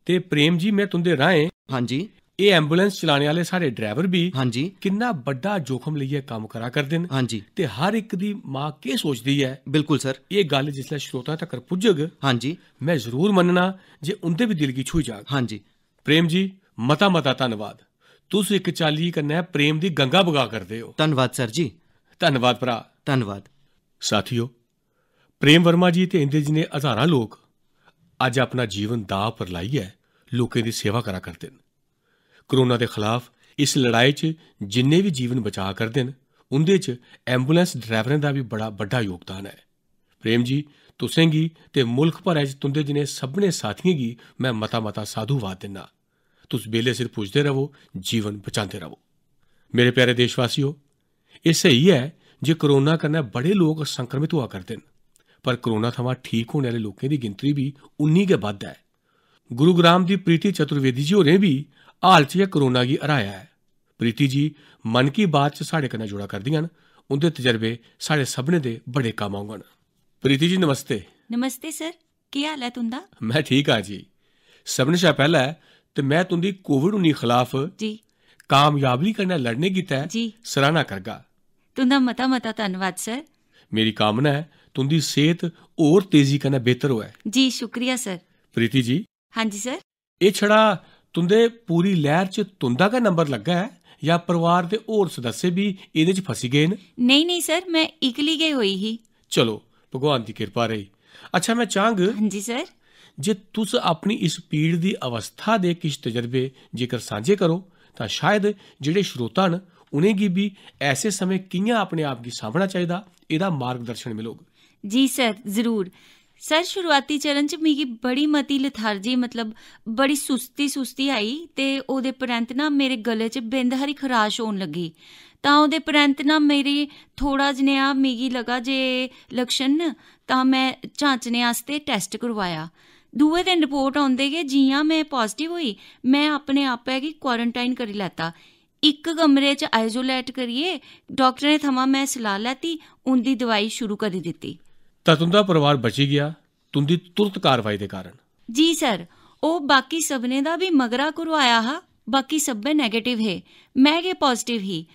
ते प्रेम जी मैं तुंदे राहें ਹਾਂਜੀ ਇਹ ਐਂਬੂਲੈਂਸ ਚਲਾਉਣ ਵਾਲੇ ਸਾਡੇ ਡਰਾਈਵਰ ਵੀ ਹਾਂਜੀ ਕਿੰਨਾ ਵੱਡਾ ਜੋਖਮ ਲਈਏ ਕੰਮ ਕਰਾ ਕਰਦੇ ਨੇ ਹਾਂਜੀ ਤੇ ਹਰ ਇੱਕ ਦੀ ਮਾਂ ਕੀ ਸੋਚਦੀ ਹੈ ਬਿਲਕੁਲ ਸਰ ਇਹ ਗੱਲ ਜਿਸਲੇ ਸ਼ਰੋਤਾ ਤੱਕ ਪੁੱਜਗ ਹਾਂਜੀ ਮੈਂ ਜ਼ਰੂਰ ਮੰਨਣਾ ਜੇ ਉਹਦੇ ਵੀ ਦਿਲ ਕੀ ਛੂਹ ਜਾਗ ਹਾਂਜੀ ਪ੍ਰੇਮ ਜੀ ਮਤਾ ਮਤਾ ਧੰਨਵਾਦ ਤੁਸੀਂ ਇੱਕ ਚਾਲੀ ਕੰਨੇ ਪ੍ਰੇਮ ਦੀ ਗੰਗਾ ਬਗਾ ਕਰਦੇ ਹੋ ਧੰਨਵਾਦ ਸਰ ਜੀ ਧੰਨਵਾਦ ਭਰਾ ਧੰਨਵਾਦ ਸਾਥੀਓ ਪ੍ਰੇਮ ਵਰਮਾ ਜੀ ਤੇ ਇੰਦੇ ਜੀ ਨੇ ਹਜ਼ਾਰਾਂ ਲੋਕ ਅੱਜ ਆਪਣਾ ਜੀਵਨ ਦਾਅ ਪਰ ਲਾਈ ਹੈ ਲੋਕਾਂ ਦੀ ਸੇਵਾ ਕਰਾ ਕਰਦੇ ਨੇ ਕਰੋਨਾ ਦੇ ਖਿਲਾਫ ਇਸ ਲੜਾਈ 'ਚ ਜਿੰਨੇ ਵੀ ਜੀਵਨ ਬਚਾ ਕਰਦੇ ਨੇ ਉਹਦੇ 'ਚ ਐਂਬੂਲੈਂਸ ਡਰਾਈਵਰਾਂ ਦਾ ਵੀ ਬੜਾ ਵੱਡਾ ਯੋਗਦਾਨ ਹੈ ਪ੍ਰੇਮ ਜੀ ਤੁਸੀਂ ਗੀ ਤੇ ਮੁਲਕ ਭਰ ਐਜ ਤੁੰਦੇ ਜਿਨੇ ਸਭਨੇ ਗੀ ਮੈਂ ਮਤਾ ਮਤਾ ਸਾਧੂਵਾਦ ਦਿੰਨਾ ਤੁਸੀਂ ਬੇਲੇ ਸਿਰ ਪੁੱਛਦੇ ਰਹੋ ਜੀਵਨ ਬਚਾਉਂਦੇ ਰਹੋ ਮੇਰੇ ਪਿਆਰੇ ਦੇਸ਼ਵਾਸੀਓ ਇਹ ਸਹੀ ਹੈ ਜੇ ਕਰੋਨਾ ਕਰਨਾ ਬੜੇ ਲੋਕ ਸੰਕਰਮਿਤ ਹੋਆ ਕਰਦੇ ਨੇ ਪਰ ਕਰੋਨਾ ਥਵਾ ਠੀਕ ਹੋਣ ਵਾਲੇ ਲੋਕਾਂ ਦੀ ਗਿਣਤੀ ਵੀ 19 ਕੇ ਵੱਧ ਹੈ ਗੁਰੂ ਗ੍ਰਾਮ ਦੀ ਪ੍ਰੀਤੀ ਚਤੁਰਵੇਦੀ ਜੀ ਹੋਰੇ ਵੀ ਹਾਲ ਚੇ ਕਰੋਨਾ ਕੀ ਹਰਾਇਆ ਹੈ ਪ੍ਰੀਤੀ ਜੀ ਮਨ ਕੀ ਬਾਤ ਚ ਸਾਡੇ ਕੰਨ ਜੁੜਾ ਕਰਦੀਆਂ ਨੇ ਉਹਦੇ ਤਜਰਬੇ ਸਾਡੇ ਸਭਨੇ ਦੇ ਬੜੇ ਕੰਮ ਆਉਣਗੇ ਪ੍ਰੀਤੀ ਜੀ ਨਮਸਤੇ ਨਮਸਤੇ ਸਰ ਕੀ ਹਾਲ ਹੈ ਤੁੰਦਾ ਮੈਂ ਠੀਕ ਆ ਜੀ ਸਭਨੇ ਸ਼ਾ ਪਹਿਲਾ ਤੇ ਮੈਂ ਤੁੰਦੀ ਕੋਵਿਡ 19 ਖਿਲਾਫ ਜੀ ਕਾਮਯਾਬੀ ਕਰਨਾ ਲੜਨੇ ਕੀ ਤੈ ਸਰਾਣਾ ਕਰਗਾ ਤੁੰਦਾ ਮਤਾ ਮਤਾ ਧੰਨਵਾਦ ਸਰ ਮੇਰੀ ਕਾਮਨਾ ਹੈ ਤੁੰਦੀ ਸਿਹਤ ਹੋਰ ਤੇਜ਼ੀ ਕਰਨਾ ਬਿਹਤਰ ਹੋਇਆ ਜੀ ਸ਼ੁਕਰੀਆ ਸਰ ਪ੍ਰੀਤੀ ਜੀ ਹਾਂਜੀ ਸਰ ਇਹ ਛੜਾ ਤੁੰਦੇ ਪੂਰੀ ਲਹਿਰ 'ਚ ਤੁੰਦਾ ਦਾ ਨੰਬਰ ਲੱਗਾ ਹੈ ਜਾਂ ਪਰਿਵਾਰ ਦੇ ਹੋਰ ਸਦੱਸੇ ਵੀ ਇਹਦੇ 'ਚ ਫਸੇ ਗਏ ਨੇ ਨਹੀਂ ਨਹੀਂ ਸਰ ਮੈਂ ਇਕਲੀ ਗਈ ਹੋਈ ਹੀ ਚਲੋ ਭਗਵਾਨ ਦੀ ਕਿਰਪਾ ਰਹੀ ਅੱਛਾ ਮੈਂ ਚਾਹਾਂਗ ਹਾਂਜੀ ਸਰ ਜੇ ਤੁਸ ਆਪਣੀ ਇਸ ਪੀੜ ਦੀ ਅਵਸਥਾ ਦੇ ਕਿਸ ਤਜਰਬੇ ਜੇਕਰ ਸਾਂਝੇ ਕਰੋ ਤਾਂ ਸ਼ਾਇਦ ਜਿਹੜੇ ਸ਼ਰੋਤਾ ਉਹਨੇ ਕੀ ਵੀ ਐਸੇ ਸਮੇਂ ਕਿੰਨਾ ਆਪਣੇ ਆਪ ਦੀ ਸਾਹਮਣਾ ਚਾਹੀਦਾ ਇਹਦਾ ਮਾਰਗਦਰਸ਼ਨ ਮਿਲੋਗ ਜੀ ਸਰ ਜ਼ਰੂਰ ਸਰ ਸ਼ੁਰੂਆਤੀ ਚਰਨ ਚ ਮੇਗੀ ਬੜੀ ਮਤੀ ਲਥਾਰਜੀ ਮਤਲਬ ਬੜੀ ਸੁਸਤੀ ਸੁਸਤੀ ਆਈ ਤੇ ਉਹਦੇ ਪਰੰਤ ਨਾ ਮੇਰੇ ਗਲੇ ਚ ਬਿੰਦ ਹਰੀ ਖਰਾਸ਼ ਹੋਣ ਲੱਗੀ ਤਾਂ ਉਹਦੇ ਪਰੰਤ ਨਾ ਮੇਰੀ ਥੋੜਾ ਜਿਹਾ ਮੇਗੀ ਲਗਾ ਜੇ ਲਕਸ਼ਣ ਤਾਂ ਮੈਂ ਝਾਂਚਨੇ ਵਾਸਤੇ ਟੈਸਟ ਕਰਵਾਇਆ ਦੂਏ ਦਿਨ ਰਿਪੋਰਟ ਆਉਂਦੇ ਕਿ ਜੀਆਂ ਮੈਂ ਪੋਜ਼ਿਟਿਵ ਹੋਈ ਮੈਂ ਆਪਣੇ ਆਪ ਹੈ ਕਿ ਕੁਆਰੰਟਾਈਨ ਕਰੀ ਲੈਤਾ ਇੱਕ ਕਮਰੇ 'ਚ ਆਈਸੋਲੇਟ ਕਰੀਏ ਡਾਕਟਰ ਨੇ ਥਮਾ ਮੈਂ ਸਲਾਹ ਲੈਤੀ ਉਹਦੀ ਦਵਾਈ ਸ਼ੁਰੂ ਕਰ ਦਿੱਤੀ ਤੁੰਦਾ ਪਰਿਵਾਰ ਬਚੀ ਗਿਆ ਤੁੰਦੀ ਤੁਰਤ ਕਾਰਵਾਈ ਦੇ ਕਾਰਨ ਜੀ ਸਰ ਉਹ ਬਾਕੀ ਸਭਨੇ ਦਾ ਵੀ ਮਗਰਾ ਕਰਵਾਇਆ ਹਾ ਬਾਕੀ ਸਭੇ 네ਗੇਟਿਵ ਹੈ ਮੈਂ ਕੇ ਪੋਜ਼ਿਟਿਵ ਹੀ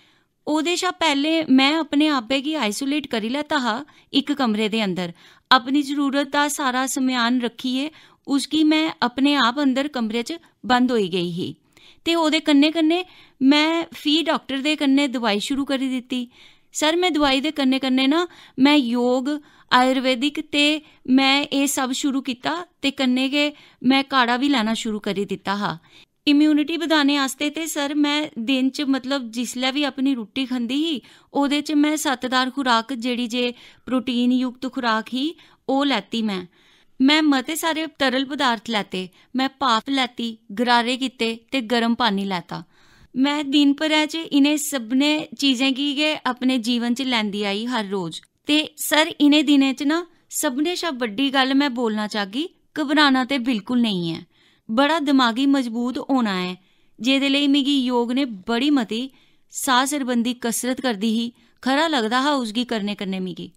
ਉਹਦੇ ਸ਼ਾ ਪਹਿਲੇ ਮੈਂ ਆਪਣੇ ਆਪੇ ਕੀ ਆਈਸੋਲੇਟ ਕਰੀ ਲੈਤਾ ਹਾ ਇੱਕ ਕਮਰੇ ਦੇ ਅੰਦਰ ਆਪਣੀ ਜ਼ਰੂਰਤ ਦਾ ਸਾਰਾ ਸਮਾਨ ਰੱਖੀਏ ਉਸकी ਮੈਂ ਆਪਣੇ ਆਪ ਅੰਦਰ ਕਮਰੇ 'ਚ ਬੰਦ ਹੋਈ ਗਈ ਹੀ ਤੇ ਉਹਦੇ ਕੰਨੇ ਕੰਨੇ ਮੈਂ ਫੀ ਡਾਕਟਰ ਦੇ ਕੰਨੇ ਦਵਾਈ ਸ਼ੁਰੂ ਕਰੀ ਦਿੱਤੀ ਸਰ ਮੈਂ ਦਵਾਈ ਦੇ ਕੰਨੇ ਕੰਨੇ ਨਾ ਮੈਂ ਯੋਗ ਆਯੁਰਵੈਦਿਕ ਤੇ ਮੈਂ ਇਹ ਸਭ ਸ਼ੁਰੂ ਕੀਤਾ ਤੇ ਕੰਨੇ ਕੇ ਮੈਂ ਕਾੜਾ ਵੀ ਲੈਣਾ ਸ਼ੁਰੂ ਕਰੀ ਦਿੱਤਾ ਹਾਂ ਇਮਿਊਨਿਟੀ ਵਧਾਣੇ ਆਸਤੇ ਤੇ ਸਰ ਮੈਂ ਦਿਨ ਚ ਮਤਲਬ ਜਿਸਲੇ ਵੀ ਆਪਣੀ ਰੋਟੀ ਖੰਦੀ ਹੀ ਉਹਦੇ ਚ ਮੈਂ ਸੱਤਦਾਰ ਖੁਰਾਕ ਜਿਹੜੀ ਜੇ ਪ੍ਰੋਟੀਨ ਯੁਕਤ ਖੁਰਾਕ ਹੀ ਉਹ ਲੈਤੀ ਮੈਂ ਮੈਂ ਮਤੇ ਸਾਰੇ ਤਰਲ ਪਦਾਰਥ ਲੈਤੇ ਮੈਂ ਪਾਪ ਲੈਤੀ ਗਰਾਰੇ ਕੀਤੇ ਤੇ ਗਰਮ ਪਾਣੀ ਲੈਤਾ ਮੈਂ ਦਿਨ ਪਰ ਐ ਚ ਇਨੇ ਸਭਨੇ ਚੀਜ਼ਾਂ ਕੀ ਗਏ ਆਪਣੇ ਜੀਵਨ ਚ ਲੈਂਦੀ ਆਈ ਹਰ ਰੋਜ਼ ਤੇ ਸਰ ਇਨੇ ਦਿਨੇ ਚ ਨਾ ਸਭਨੇ ਸ਼ਾ ਵੱਡੀ ਗੱਲ ਮੈਂ ਬੋਲਣਾ ਚਾਹਗੀ ਘਬਰਾਣਾ ਤੇ ਬਿਲਕੁਲ ਨਹੀਂ ਹੈ ਬੜਾ ਦਿਮਾਗੀ ਮਜ਼ਬੂਤ ਹੋਣਾ ਹੈ ਜਿਹਦੇ ਲਈ ਮਿਗੀ ਯੋਗ ਨੇ ਬੜੀ ਮਤੀ ਸਾਹ ਸਰਬੰਦੀ ਕਸਰਤ ਕਰਦੀ ਹੀ ਖਰਾ ਲੱਗਦਾ ਹਾ ਉਸਗੀ ਕਰਨੇ ਕਰਨੇ ਮਿਗੀ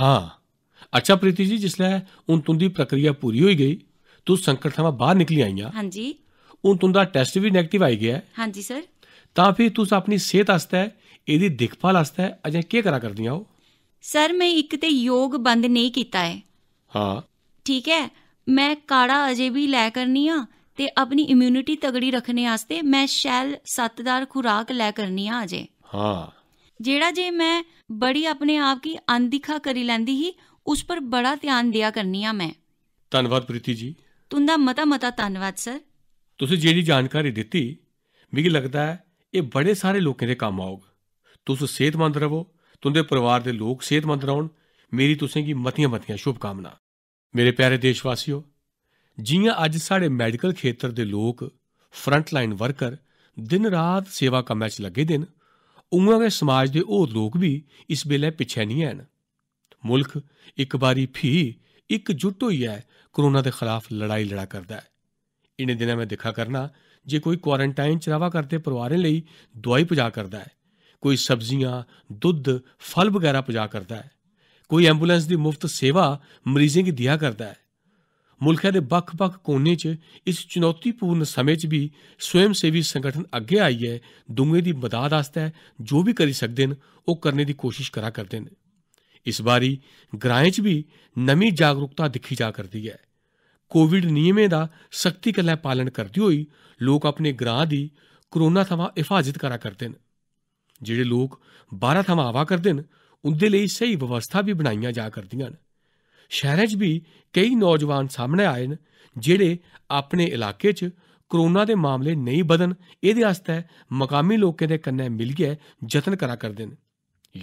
ਹਾਂ ਅੱਛਾ ਪ੍ਰੀਤੀ ਜੀ ਜਿਸ ਜਿਸਲੇ ਉਨ ਤੁੰਦੀ ਪ੍ਰਕਿਰਿਆ ਪੂਰੀ ਹੋਈ ਗਈ ਤੂੰ ਸੰਕਟ ਥਾਂ ਬਾਹਰ ਨਿਕਲੀ ਆਈਆਂ ਹਾਂਜੀ ਉਨ ਤੁੰਦਾ ਟੈਸਟ ਵੀ ਨੈਗੇਟਿਵ ਆਈ ਗਿਆ ਹਾਂਜੀ ਸਰ ਤਾਂ ਫਿਰ ਤੂੰ ਆਪਣੀ ਸਿਹਤ ਵਾਸਤੇ ਇਹਦੀ ਦੇਖਭਾਲ ਵਾਸਤੇ ਅਜੇ ਕੀ ਕਰਾ ਕਰਦੀਆਂ ਹੋ ਸਰ ਮੈਂ ਇੱਕ ਤੇ ਯੋਗ ਬੰਦ ਨਹੀਂ ਕੀਤਾ ਹੈ ਹਾਂ ਠੀਕ ਹੈ ਮੈਂ ਕਾੜਾ ਅਜੇ ਵੀ ਲੈ ਕਰਨੀ ਆ ਤੇ ਆਪਣੀ ਇਮਿਊਨਿਟੀ ਤਗੜੀ ਰੱਖਣੇ ਵਾਸਤੇ ਮੈਂ ਸ਼ੈਲ ਸੱਤਦਾਰ ਖੁਰਾਕ ਲੈ ਕਰਨੀ ਆ ਅਜੇ ਹਾਂ ਜਿਹੜਾ ਜੇ ਮੈਂ ਬੜੀ ਆਪਣੇ ਆਪ ਕੀ ਅੰਦਿਖਾ ਕਰੀ ਲੈਂਦੀ ਹੀ ਉਸ ਪਰ ਬੜਾ ਧਿਆਨ ਦਿਆ ਕਰਨੀ ਆ ਮੈਂ ਧੰਨਵਾਦ ਪ੍ਰੀਤੀ ਜੀ ਤੁੰਦਾ ਮਤਾ ਮਤਾ ਧੰਨਵਾਦ ਸਰ ਤੁਸੀਂ ਜਿਹੜੀ ਜਾਣਕਾਰੀ ਦਿੱਤੀ ਮੈਨੂੰ ਲੱਗਦਾ ਹੈ ਇਹ ਬੜੇ ਸਾਰੇ ਲੋਕਾਂ ਦੇ ਕੰਮ ਆਊਗਾ ਤੁਸੀਂ ਸਿਹਤਮੰਦ ਰਹੋ ਤੁੰਦੇ ਪਰਿਵਾਰ ਦੇ ਲੋਕ ਸਿਹਤਮੰਦ ਰਹਣ ਮੇਰੀ ਤੁਸੇ ਕੀ ਮਤੀਆਂ-ਮਤੀਆਂ ਸ਼ੁਭ ਕਾਮਨਾ ਮੇਰੇ ਪਿਆਰੇ ਦੇਸ਼ ਵਾਸੀਓ ਜੀਆਂ ਅੱਜ ਸਾਡੇ ਮੈਡੀਕਲ ਖੇਤਰ ਦੇ ਲੋਕ ਫਰੰਟ ਲਾਈਨ ਵਰਕਰ ਦਿਨ ਰਾਤ ਸੇਵਾ ਕੰਮਾਂ 'ਚ ਲੱਗੇ ਦਿਨ ਉਹਾਂ ਦੇ ਸਮਾਜ ਦੇ ਉਹ ਲੋਕ ਵੀ ਇਸ ਵੇਲੇ ਪਿੱਛੇ ਨਹੀਂ ਹਨ ਮੁਲਕ ਇੱਕ ਵਾਰੀ ਫੀ ਇੱਕ ਜੁੱਟ ਹੋਈ ਹੈ ਕਰੋਨਾ ਦੇ ਖਿਲਾਫ ਲੜਾਈ ਲੜਾ ਕਰਦਾ ਹੈ ਇਨੇ ਦਿਨਾਂ ਮੈਂ ਦੇਖਾ ਕਰਨਾ ਜੇ ਕੋਈ ਕੁਆਰੰਟਾਈਨ ਚਰਾਵਾ ਕਰਦੇ ਪਰਿਵਾਰਾਂ ਲਈ ਦਵਾਈ ਪੁਜਾ ਕਰਦਾ ਹੈ ਕੋਈ ਸਬਜ਼ੀਆਂ ਦੁੱਧ ਫਲ ਵਗੈਰਾ ਪਜਾ ਕਰਦਾ ਹੈ ਕੋਈ ਐਂਬੂਲੈਂਸ ਦੀ ਮੁਫਤ ਸੇਵਾ ਮਰੀਜ਼ਾਂ ਨੂੰ ਦਿਆ ਕਰਦਾ ਹੈ ਮੁਲਕ ਦੇ ਬਖ ਬਖ ਕੋਨੇ 'ਚ ਇਸ ਚੁਣੌਤੀਪੂਰਨ ਸਮੇਂ 'ਚ ਵੀ ਸਵੈਮ ਸੇਵੀ ਸੰਗਠਨ ਅੱਗੇ ਆਈ ਹੈ ਦੁੰਗੇ ਦੀ ਮਦਦ ਆਸਤਾ ਜੋ ਵੀ ਕਰੀ ਸਕਦੇ ਨੇ ਉਹ ਕਰਨੇ ਦੀ ਕੋਸ਼ਿਸ਼ ਕਰਾ ਕਰਦੇ ਨੇ ਇਸ ਵਾਰੀ ਗ੍ਰਾਂਏ 'ਚ ਵੀ ਨਵੀਂ ਜਾਗਰੂਕਤਾ ਦਿਖੀ ਜਾ ਕਰਦੀ ਹੈ ਕੋਵਿਡ ਨਿਯਮੇ ਦਾ ਸਖਤੀ ਕਲਾ ਪਾਲਣ ਕਰਦੀ ਹੋਈ ਲੋਕ ਆਪਣੇ ਗ੍ਰਾਂ ਦੀ ਕਰੋਨਾ ਤੋਂ ਹਿਫਾਜ਼ਤ ਕਰਾ ਕਰਦੇ ਨੇ ਜਿਹੜੇ ਲੋਕ ਥਾਂ ਆਵਾ ਕਰਦੇ ਨੇ ਉਹਦੇ ਲਈ ਸਹੀ ਵਿਵਸਥਾ ਵੀ ਬਣਾਈਆਂ ਜਾ ਕਰਦੀਆਂ ਨੇ ਸ਼ਹਿਰਾਂ 'ਚ ਵੀ ਕਈ ਨੌਜਵਾਨ ਸਾਹਮਣੇ ਆਏ ਨੇ ਜਿਹੜੇ ਆਪਣੇ ਇਲਾਕੇ 'ਚ ਕਰੋਨਾ ਦੇ ਮਾਮਲੇ ਨਹੀਂ ਵਧਣ ਇਹਦੇ ਵਾਸਤੇ ਮਕਾਮੀ ਲੋਕਾਂ ਦੇ ਕੰਨੇ ਮਿਲ ਗਿਆ ਯਤਨ ਕਰਾ ਕਰਦੇ ਨੇ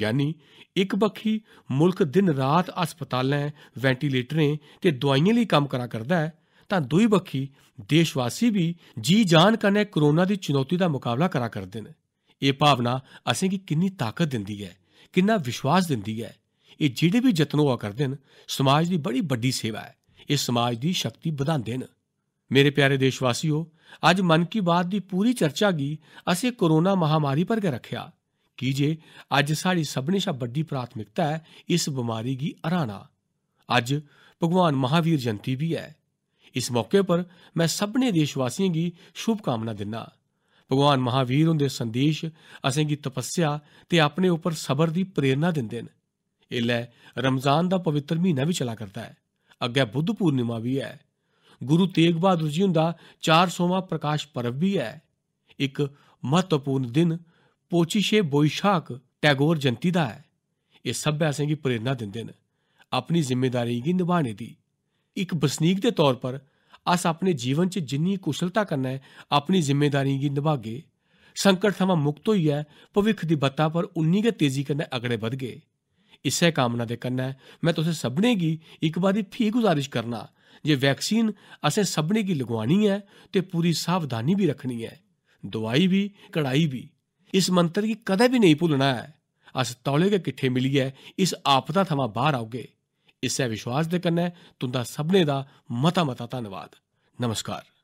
ਯਾਨੀ ਇੱਕ ਪੱਖੀ ਮੁਲਕ ਦਿਨ ਰਾਤ ਹਸਪਤਾਲਾਂ ਵੈਂਟੀਲੇਟਰਾਂ ਤੇ ਦਵਾਈਆਂ ਲਈ ਕੰਮ ਕਰਾ ਕਰਦਾ ਹੈ ਤਾਂ ਦੂਈ ਪੱਖੀ ਦੇਸ਼ਵਾਸੀ ਵੀ ਜੀ ਜਾਨ ਕਰਨੇ ਕਰੋਨਾ ਦੀ ਚੁਣੌਤੀ ਦਾ ਮੁਕਾਬਲਾ ਕਰਾ ਕਰਦੇ ਨੇ ਇਹ ਭਾਵਨਾ ਅਸੀਂ ਕੀ ਕਿੰਨੀ ਤਾਕਤ ਦਿੰਦੀ ਹੈ ਕਿੰਨਾ ਵਿਸ਼ਵਾਸ ਦਿੰਦੀ ਹੈ ਇਹ ਜਿਹੜੇ ਵੀ ਯਤਨ ਹੋਆ ਕਰਦੇ ਨੇ ਸਮਾਜ ਦੀ ਬੜੀ ਵੱਡੀ ਸੇਵਾ ਹੈ ਇਹ ਸਮਾਜ ਦੀ ਸ਼ਕਤੀ ਵਧਾਉਂਦੇ ਨੇ ਮੇਰੇ ਪਿਆਰੇ ਦੇਸ਼ਵਾਸੀਓ ਅੱਜ ਮਨ ਕੀ ਬਾਤ ਦੀ ਪੂਰੀ ਚਰਚਾ ਕੀ ਅਸੀਂ ਕੋਰੋਨਾ ਮਹਾਮਾਰੀ ਪਰ ਕੇ ਰੱਖਿਆ ਕੀਜੇ ਅੱਜ ਸਾਡੀ ਸਭਨੇ ਸ਼ਾ ਵੱਡੀ ਪ੍ਰਾਥਮਿਕਤਾ ਹੈ ਇਸ ਬਿਮਾਰੀ ਦੀ ਅਰਾਣਾ ਅੱਜ ਭਗਵਾਨ ਮਹਾਵੀਰ ਜਨਤੀ ਵੀ ਹੈ ਇਸ ਮੌਕੇ ਪਰ ਮੈਂ ਸਭਨੇ ਦੇਸ਼ਵਾਸੀਆਂ ਦੀ ਸ਼ੁਭ ਕਾਮਨਾ ਦਿੰਨਾ ਭਗਵਾਨ ਮਹਾਵੀਰ ਹੁੰਦੇ ਸੰਦੇਸ਼ ਅਸੀਂ ਕੀ ਤਪੱਸਿਆ ਤੇ ਆਪਣੇ ਉੱਪਰ ਸਬਰ ਦੀ ਪ੍ਰੇਰਣਾ ਦਿੰਦੇ ਨੇ ਇਹ ਲੈ ਰਮਜ਼ਾਨ ਦਾ ਪਵਿੱਤਰ ਮਹੀਨਾ ਵੀ ਚਲਾ ਕਰਦਾ ਹੈ ਅੱਗੇ ਬੁੱਧ ਪੂਰਨਿਮਾ ਵੀ ਹੈ ਗੁਰੂ ਤੇਗ ਬਹਾਦਰ ਜੀ ਹੁੰਦਾ 400ਵਾਂ ਪ੍ਰਕਾਸ਼ ਪਰਵ ਵੀ ਹੈ ਇੱਕ ਮਹੱਤਵਪੂਰਨ ਦਿਨ 25 ਬੋਇਸ਼ਾਕ ਟੈਗੋਰ ਜੰਤੀ ਦਾ ਹੈ ਇਹ ਸਭ ਐਸੇ ਕੀ ਪ੍ਰੇਰਣਾ ਦਿੰਦੇ ਨੇ ਆਪਣੀ ਜ਼ਿੰਮੇਵਾਰੀ ਕੀ ਨਿਭਾਣੇ ਦੀ ਇੱਕ ਬਸਨੀਕ ਦੇ ਤੌਰ ਪਰ ਅਸ ਆਪਣੇ ਜੀਵਨ 'ਚ ਜਿੰਨੀ ਕੁਸ਼ਲਤਾ ਕਰਨਾ ਹੈ ਆਪਣੀ ਜ਼ਿੰਮੇਵਾਰੀ ਦੀ ਨਿਭਾਗੇ ਸੰਕਟ ਸਮਾਂ ਮੁਕਤ ਹੋਈ ਹੈ ਭਵਿੱਖ ਦੀ ਬੱਤਾ ਪਰ ਉਨੀ ਗੇ ਤੇਜ਼ੀ ਕਰਨੇ ਅਗੜੇ ਵਧ ਗਏ ਇਸੇ ਕਾਮਨਾ ਦੇ ਕੰਨੇ ਮੈਂ ਤੁਸੇ ਸਭਨੇ ਕੀ ਇੱਕ ਵਾਰੀ ਫੀ ਗੁਜ਼ਾਰਿਸ਼ ਕਰਨਾ ਜੇ ਵੈਕਸੀਨ ਅਸੇ ਸਭਨੇ ਕੀ ਲਗਵਾਣੀ ਹੈ ਤੇ ਪੂਰੀ ਸਾਵਧਾਨੀ ਵੀ ਰੱਖਣੀ ਹੈ ਦਵਾਈ ਵੀ ਕੜਾਈ ਵੀ ਇਸ ਮੰਤਰ ਕੀ ਕਦੇ ਵੀ ਨਹੀਂ ਭੁੱਲਣਾ ਹੈ ਅਸ ਤੌਲੇ ਕੇ ਕਿੱਥੇ ਮਿਲੀ ਹੈ ਇਸ ਆਪਦਾ ਥਮਾ ਬਾਹਰ ਆਉਗੇ ਇਸੇ ਵਿਸ਼ਵਾਸ ਦੇ ਕੰਨੇ ਤੁੰਦਾ ਸਭਨੇ ਦਾ ਮਤਾ ਮਤਾ ਧੰਨਵਾਦ ਨਮਸਕਾਰ